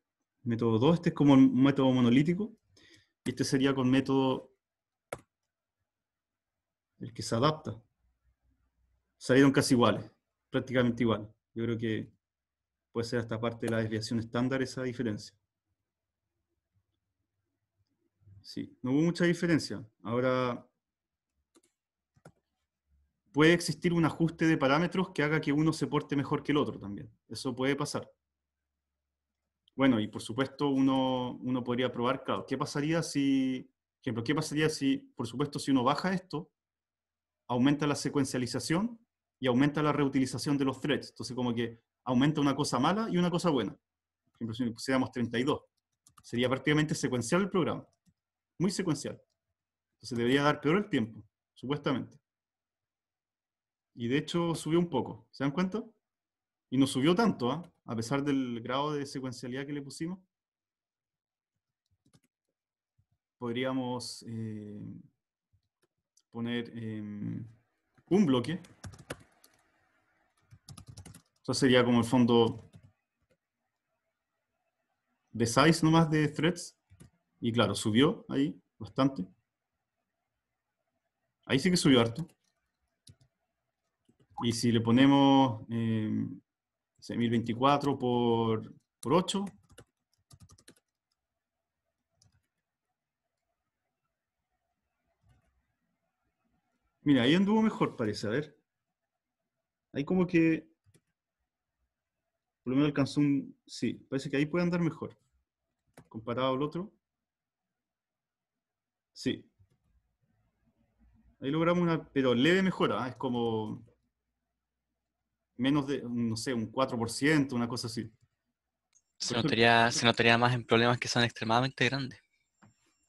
método 2, este es como un método monolítico. Y este sería con método el que se adapta. Salieron casi iguales, prácticamente igual. Yo creo que puede ser hasta parte de la desviación estándar esa diferencia. Sí, no hubo mucha diferencia. Ahora, puede existir un ajuste de parámetros que haga que uno se porte mejor que el otro también. Eso puede pasar. Bueno, y por supuesto uno, podría probar, claro, ¿qué pasaría si, ejemplo, qué pasaría si, por supuesto, si uno baja esto, aumenta la secuencialización y aumenta la reutilización de los threads? Entonces como que aumenta una cosa mala y una cosa buena. Por ejemplo, si pusiéramos 32, sería prácticamente secuencial el programa muy secuencial. Entonces debería dar peor el tiempo, supuestamente. Y de hecho subió un poco, ¿se dan cuenta? Y no subió tanto, ¿ah? a pesar del grado de secuencialidad que le pusimos. Podríamos eh, poner em, un bloque. Eso sería como el fondo de size nomás de threads y claro, subió ahí bastante. Ahí sí que subió harto. Y si le ponemos eh, 6024 por, por 8, Mira, ahí anduvo mejor, parece. A ver. Ahí como que... Por lo menos alcanzó un... Sí, parece que ahí puede andar mejor. Comparado al otro. Sí. Ahí logramos una, pero leve mejora, ¿ah? es como menos de, no sé, un 4%, una cosa así. Se notaría, se notaría más en problemas que son extremadamente grandes.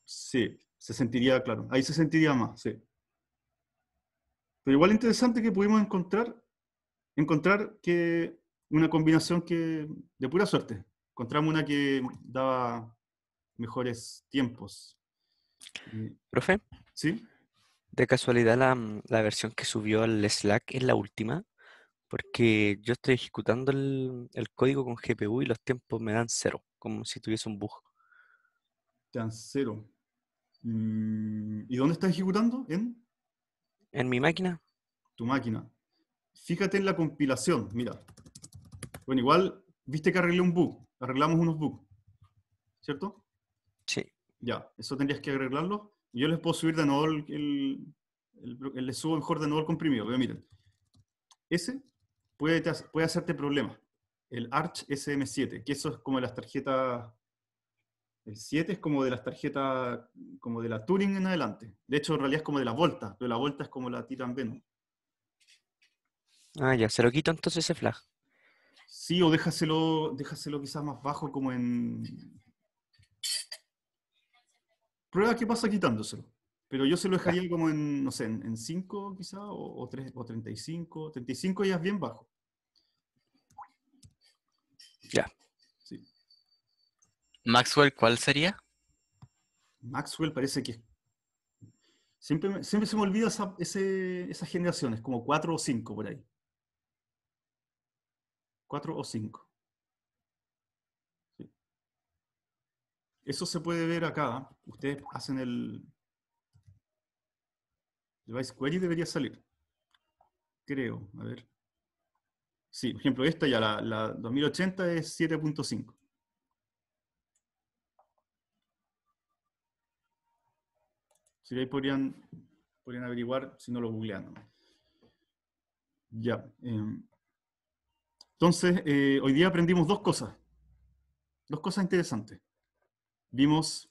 Sí, se sentiría, claro, ahí se sentiría más, sí. Pero igual interesante que pudimos encontrar, encontrar que una combinación que, de pura suerte, encontramos una que daba mejores tiempos. Mm, Profe. Sí. De casualidad, mm, la, versión que subió al Slack es la última, porque yo estoy ejecutando el, el, código con GPU y los tiempos me dan cero, como si tuviese un bug. Te dan cero. Mm, ¿Y dónde estás ejecutando? ¿En? En mi máquina. Tu máquina. Fíjate en la compilación, mira. Bueno, igual, viste que arreglé un bug, arreglamos unos bugs, ¿cierto? Sí. Ya, eso tendrías que arreglarlo. Yo les puedo subir de nuevo el, les subo mejor de nuevo el comprimido, pero miren. Ese puede, puede hacerte problemas. El Arch SM7, que eso es como las tarjetas el 7 es como de las tarjetas, como de la Turing en adelante. De hecho, en realidad es como de la Volta, pero la Volta es como la Titan Venom. Ah, ya, se lo quito entonces ese flag. Sí, o déjaselo, déjaselo quizás más bajo, como en Prueba qué pasa quitándoselo. Pero yo se lo dejaría como en, no sé, en 5 quizá, o, o, o 35. 35 ya es bien bajo. Ya. Sí. Maxwell, ¿cuál sería? Maxwell parece que... Siempre, se me olvida esa, ese, esas generaciones, como 4 o 5 por ahí. 4 o 5. Eso se puede ver acá. Ustedes hacen el device query debería salir. Creo, a ver. Sí, por ejemplo, esta ya, la, 2080 es 7.5. Si ahí podrían, averiguar si no lo googlean. Ya. Em, entonces, eh, hoy día aprendimos dos cosas. Dos cosas interesantes vimos,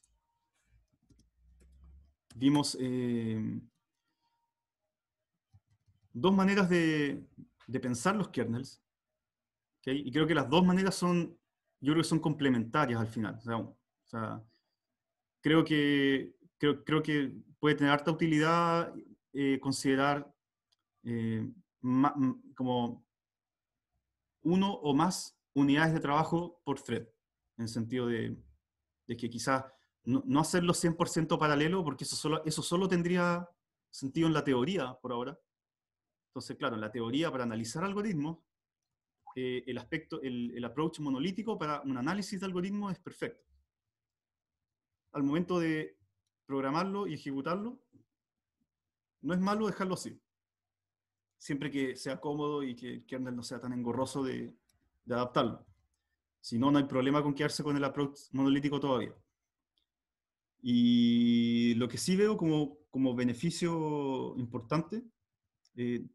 vimos eh, dos maneras de, de, pensar los kernels, y creo que las dos maneras son, yo creo que son complementarias al final. O sea, creo, que, creo, creo que puede tener harta utilidad eh, considerar eh, como uno o más unidades de trabajo por thread, en el sentido de de que quizás no, hacerlo 100% paralelo, porque eso solo, eso solo tendría sentido en la teoría por ahora. Entonces, claro, en la teoría para analizar algoritmos, eh, el aspecto, el, el approach monolítico para un análisis de algoritmos es perfecto. Al momento de programarlo y ejecutarlo, no es malo dejarlo así. Siempre que sea cómodo y que el kernel no sea tan engorroso de adaptarlo. Si no, no hay problema con quedarse con el approach monolítico todavía. Y lo que sí veo como, como beneficio importante, eh,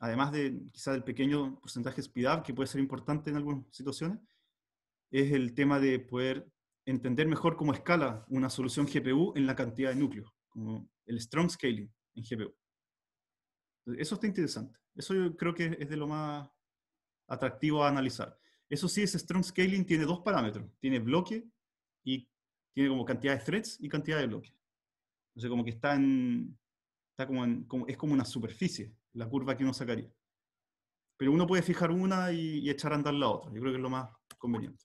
además de quizás el pequeño porcentaje up que puede ser importante en algunas situaciones, es el tema de poder entender mejor cómo escala una solución GPU en la cantidad de núcleos, como el strong scaling en GPU. Eso está interesante. Eso yo creo que es de lo más atractivo a analizar. Eso sí, ese strong scaling tiene dos parámetros. Tiene bloque y tiene como cantidad de threads y cantidad de bloques. Entonces como que está en, como, es como una superficie, la curva que uno sacaría. Pero uno puede fijar una y, echar a andar la otra. Yo creo que es lo más conveniente.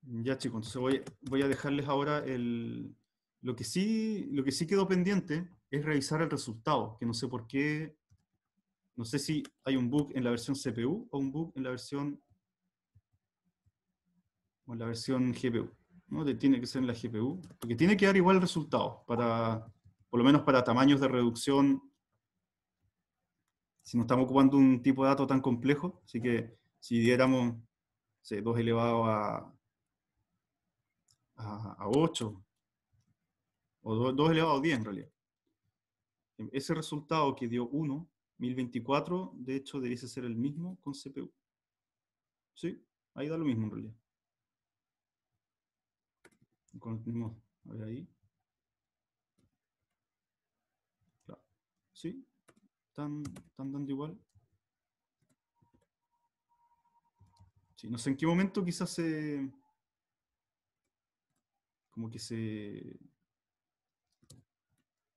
Ya chicos, voy, voy a dejarles ahora el... Lo que, sí, lo que sí quedó pendiente es revisar el resultado, que no sé por qué no sé si hay un bug en la versión CPU o un bug en la versión o en la versión GPU. ¿no? Tiene que ser en la GPU, porque tiene que dar igual resultado, para, por lo menos para tamaños de reducción, si no estamos ocupando un tipo de dato tan complejo, así que si diéramos 2 elevado a, 8, o 2, 2, elevado a 10 en realidad, ese resultado que dio 1 1024, de hecho, debiese ser el mismo con CPU. Sí, ahí da lo mismo en realidad. Con el mismo, a ver ahí. Sí, están dando igual. Sí, no sé en qué momento quizás se... Como que se...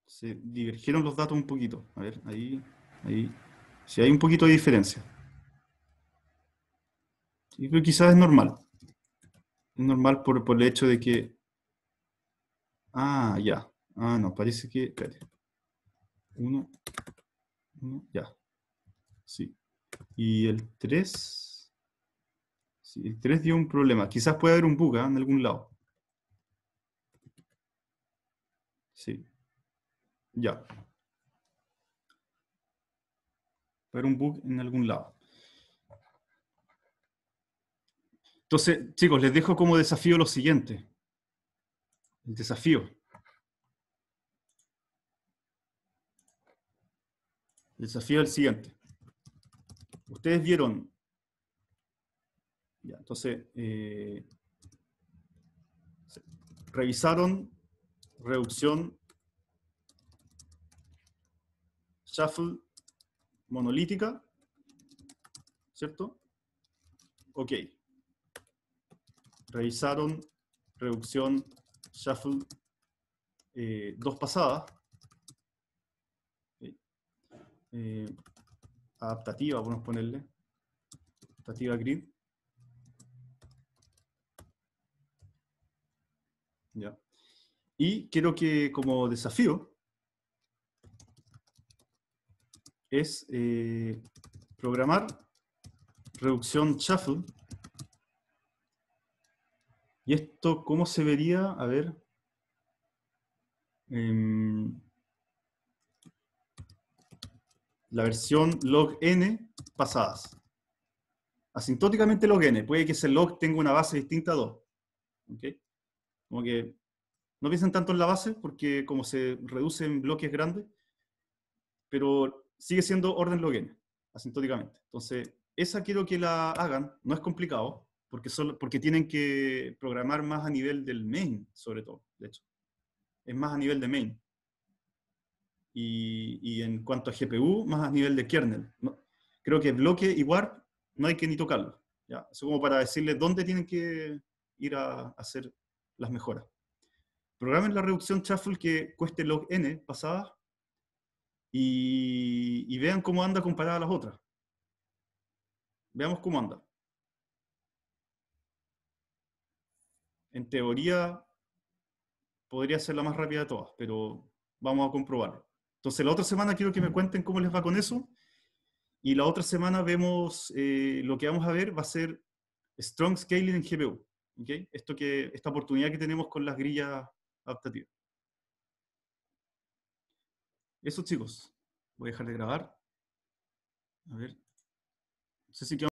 Se divergieron los datos un poquito. A ver, ahí... Ahí, si hay un poquito de diferencia. Y creo que quizás es normal. Es normal por, el hecho de que... Ah, ya. Ah, no, parece que... Uno. Uno, ya. Sí. Y el 3... Sí, el 3 dio un problema. Quizás puede haber un bug ¿ah? en algún lado. Sí. Ya. haber un bug en algún lado. Entonces, chicos, les dejo como desafío lo siguiente. El desafío. El desafío es el siguiente. Ustedes vieron... Ya, entonces, eh, revisaron reducción shuffle monolítica, ¿cierto? Ok. Revisaron reducción shuffle eh, dos pasadas. Eh, adaptativa, vamos adaptativa, ponerle. Adaptativa grid. Ya. Y quiero que como desafío es eh, programar reducción shuffle. ¿Y esto cómo se vería? A ver. Em, la versión log n pasadas. Asintóticamente log n. Puede que ese log tenga una base distinta a 2. ¿Okay? Como que no piensen tanto en la base, porque como se reduce en bloques grandes, pero sigue siendo orden n, asintóticamente. Entonces, esa quiero que la hagan, no es complicado, porque, solo, porque tienen que programar más a nivel del main, sobre todo, de hecho. Es más a nivel de main. Y, y en cuanto a GPU, más a nivel de kernel. creo que bloque y warp no hay que ni tocarlo. ¿ya? Eso como para decirles dónde tienen que ir a, hacer las mejoras. Programen la reducción shuffle que cueste log n pasadas y, vean cómo anda comparada a las otras. Veamos cómo anda. En teoría, podría ser la más rápida de todas, pero vamos a comprobarlo. Entonces, la otra semana quiero que me cuenten cómo les va con eso. Y la otra semana vemos, eh, lo que vamos a ver va a ser Strong Scaling en GPU. Esto que, esta oportunidad que tenemos con las grillas adaptativas. Eso chicos, voy a dejar de grabar. A ver, no sé si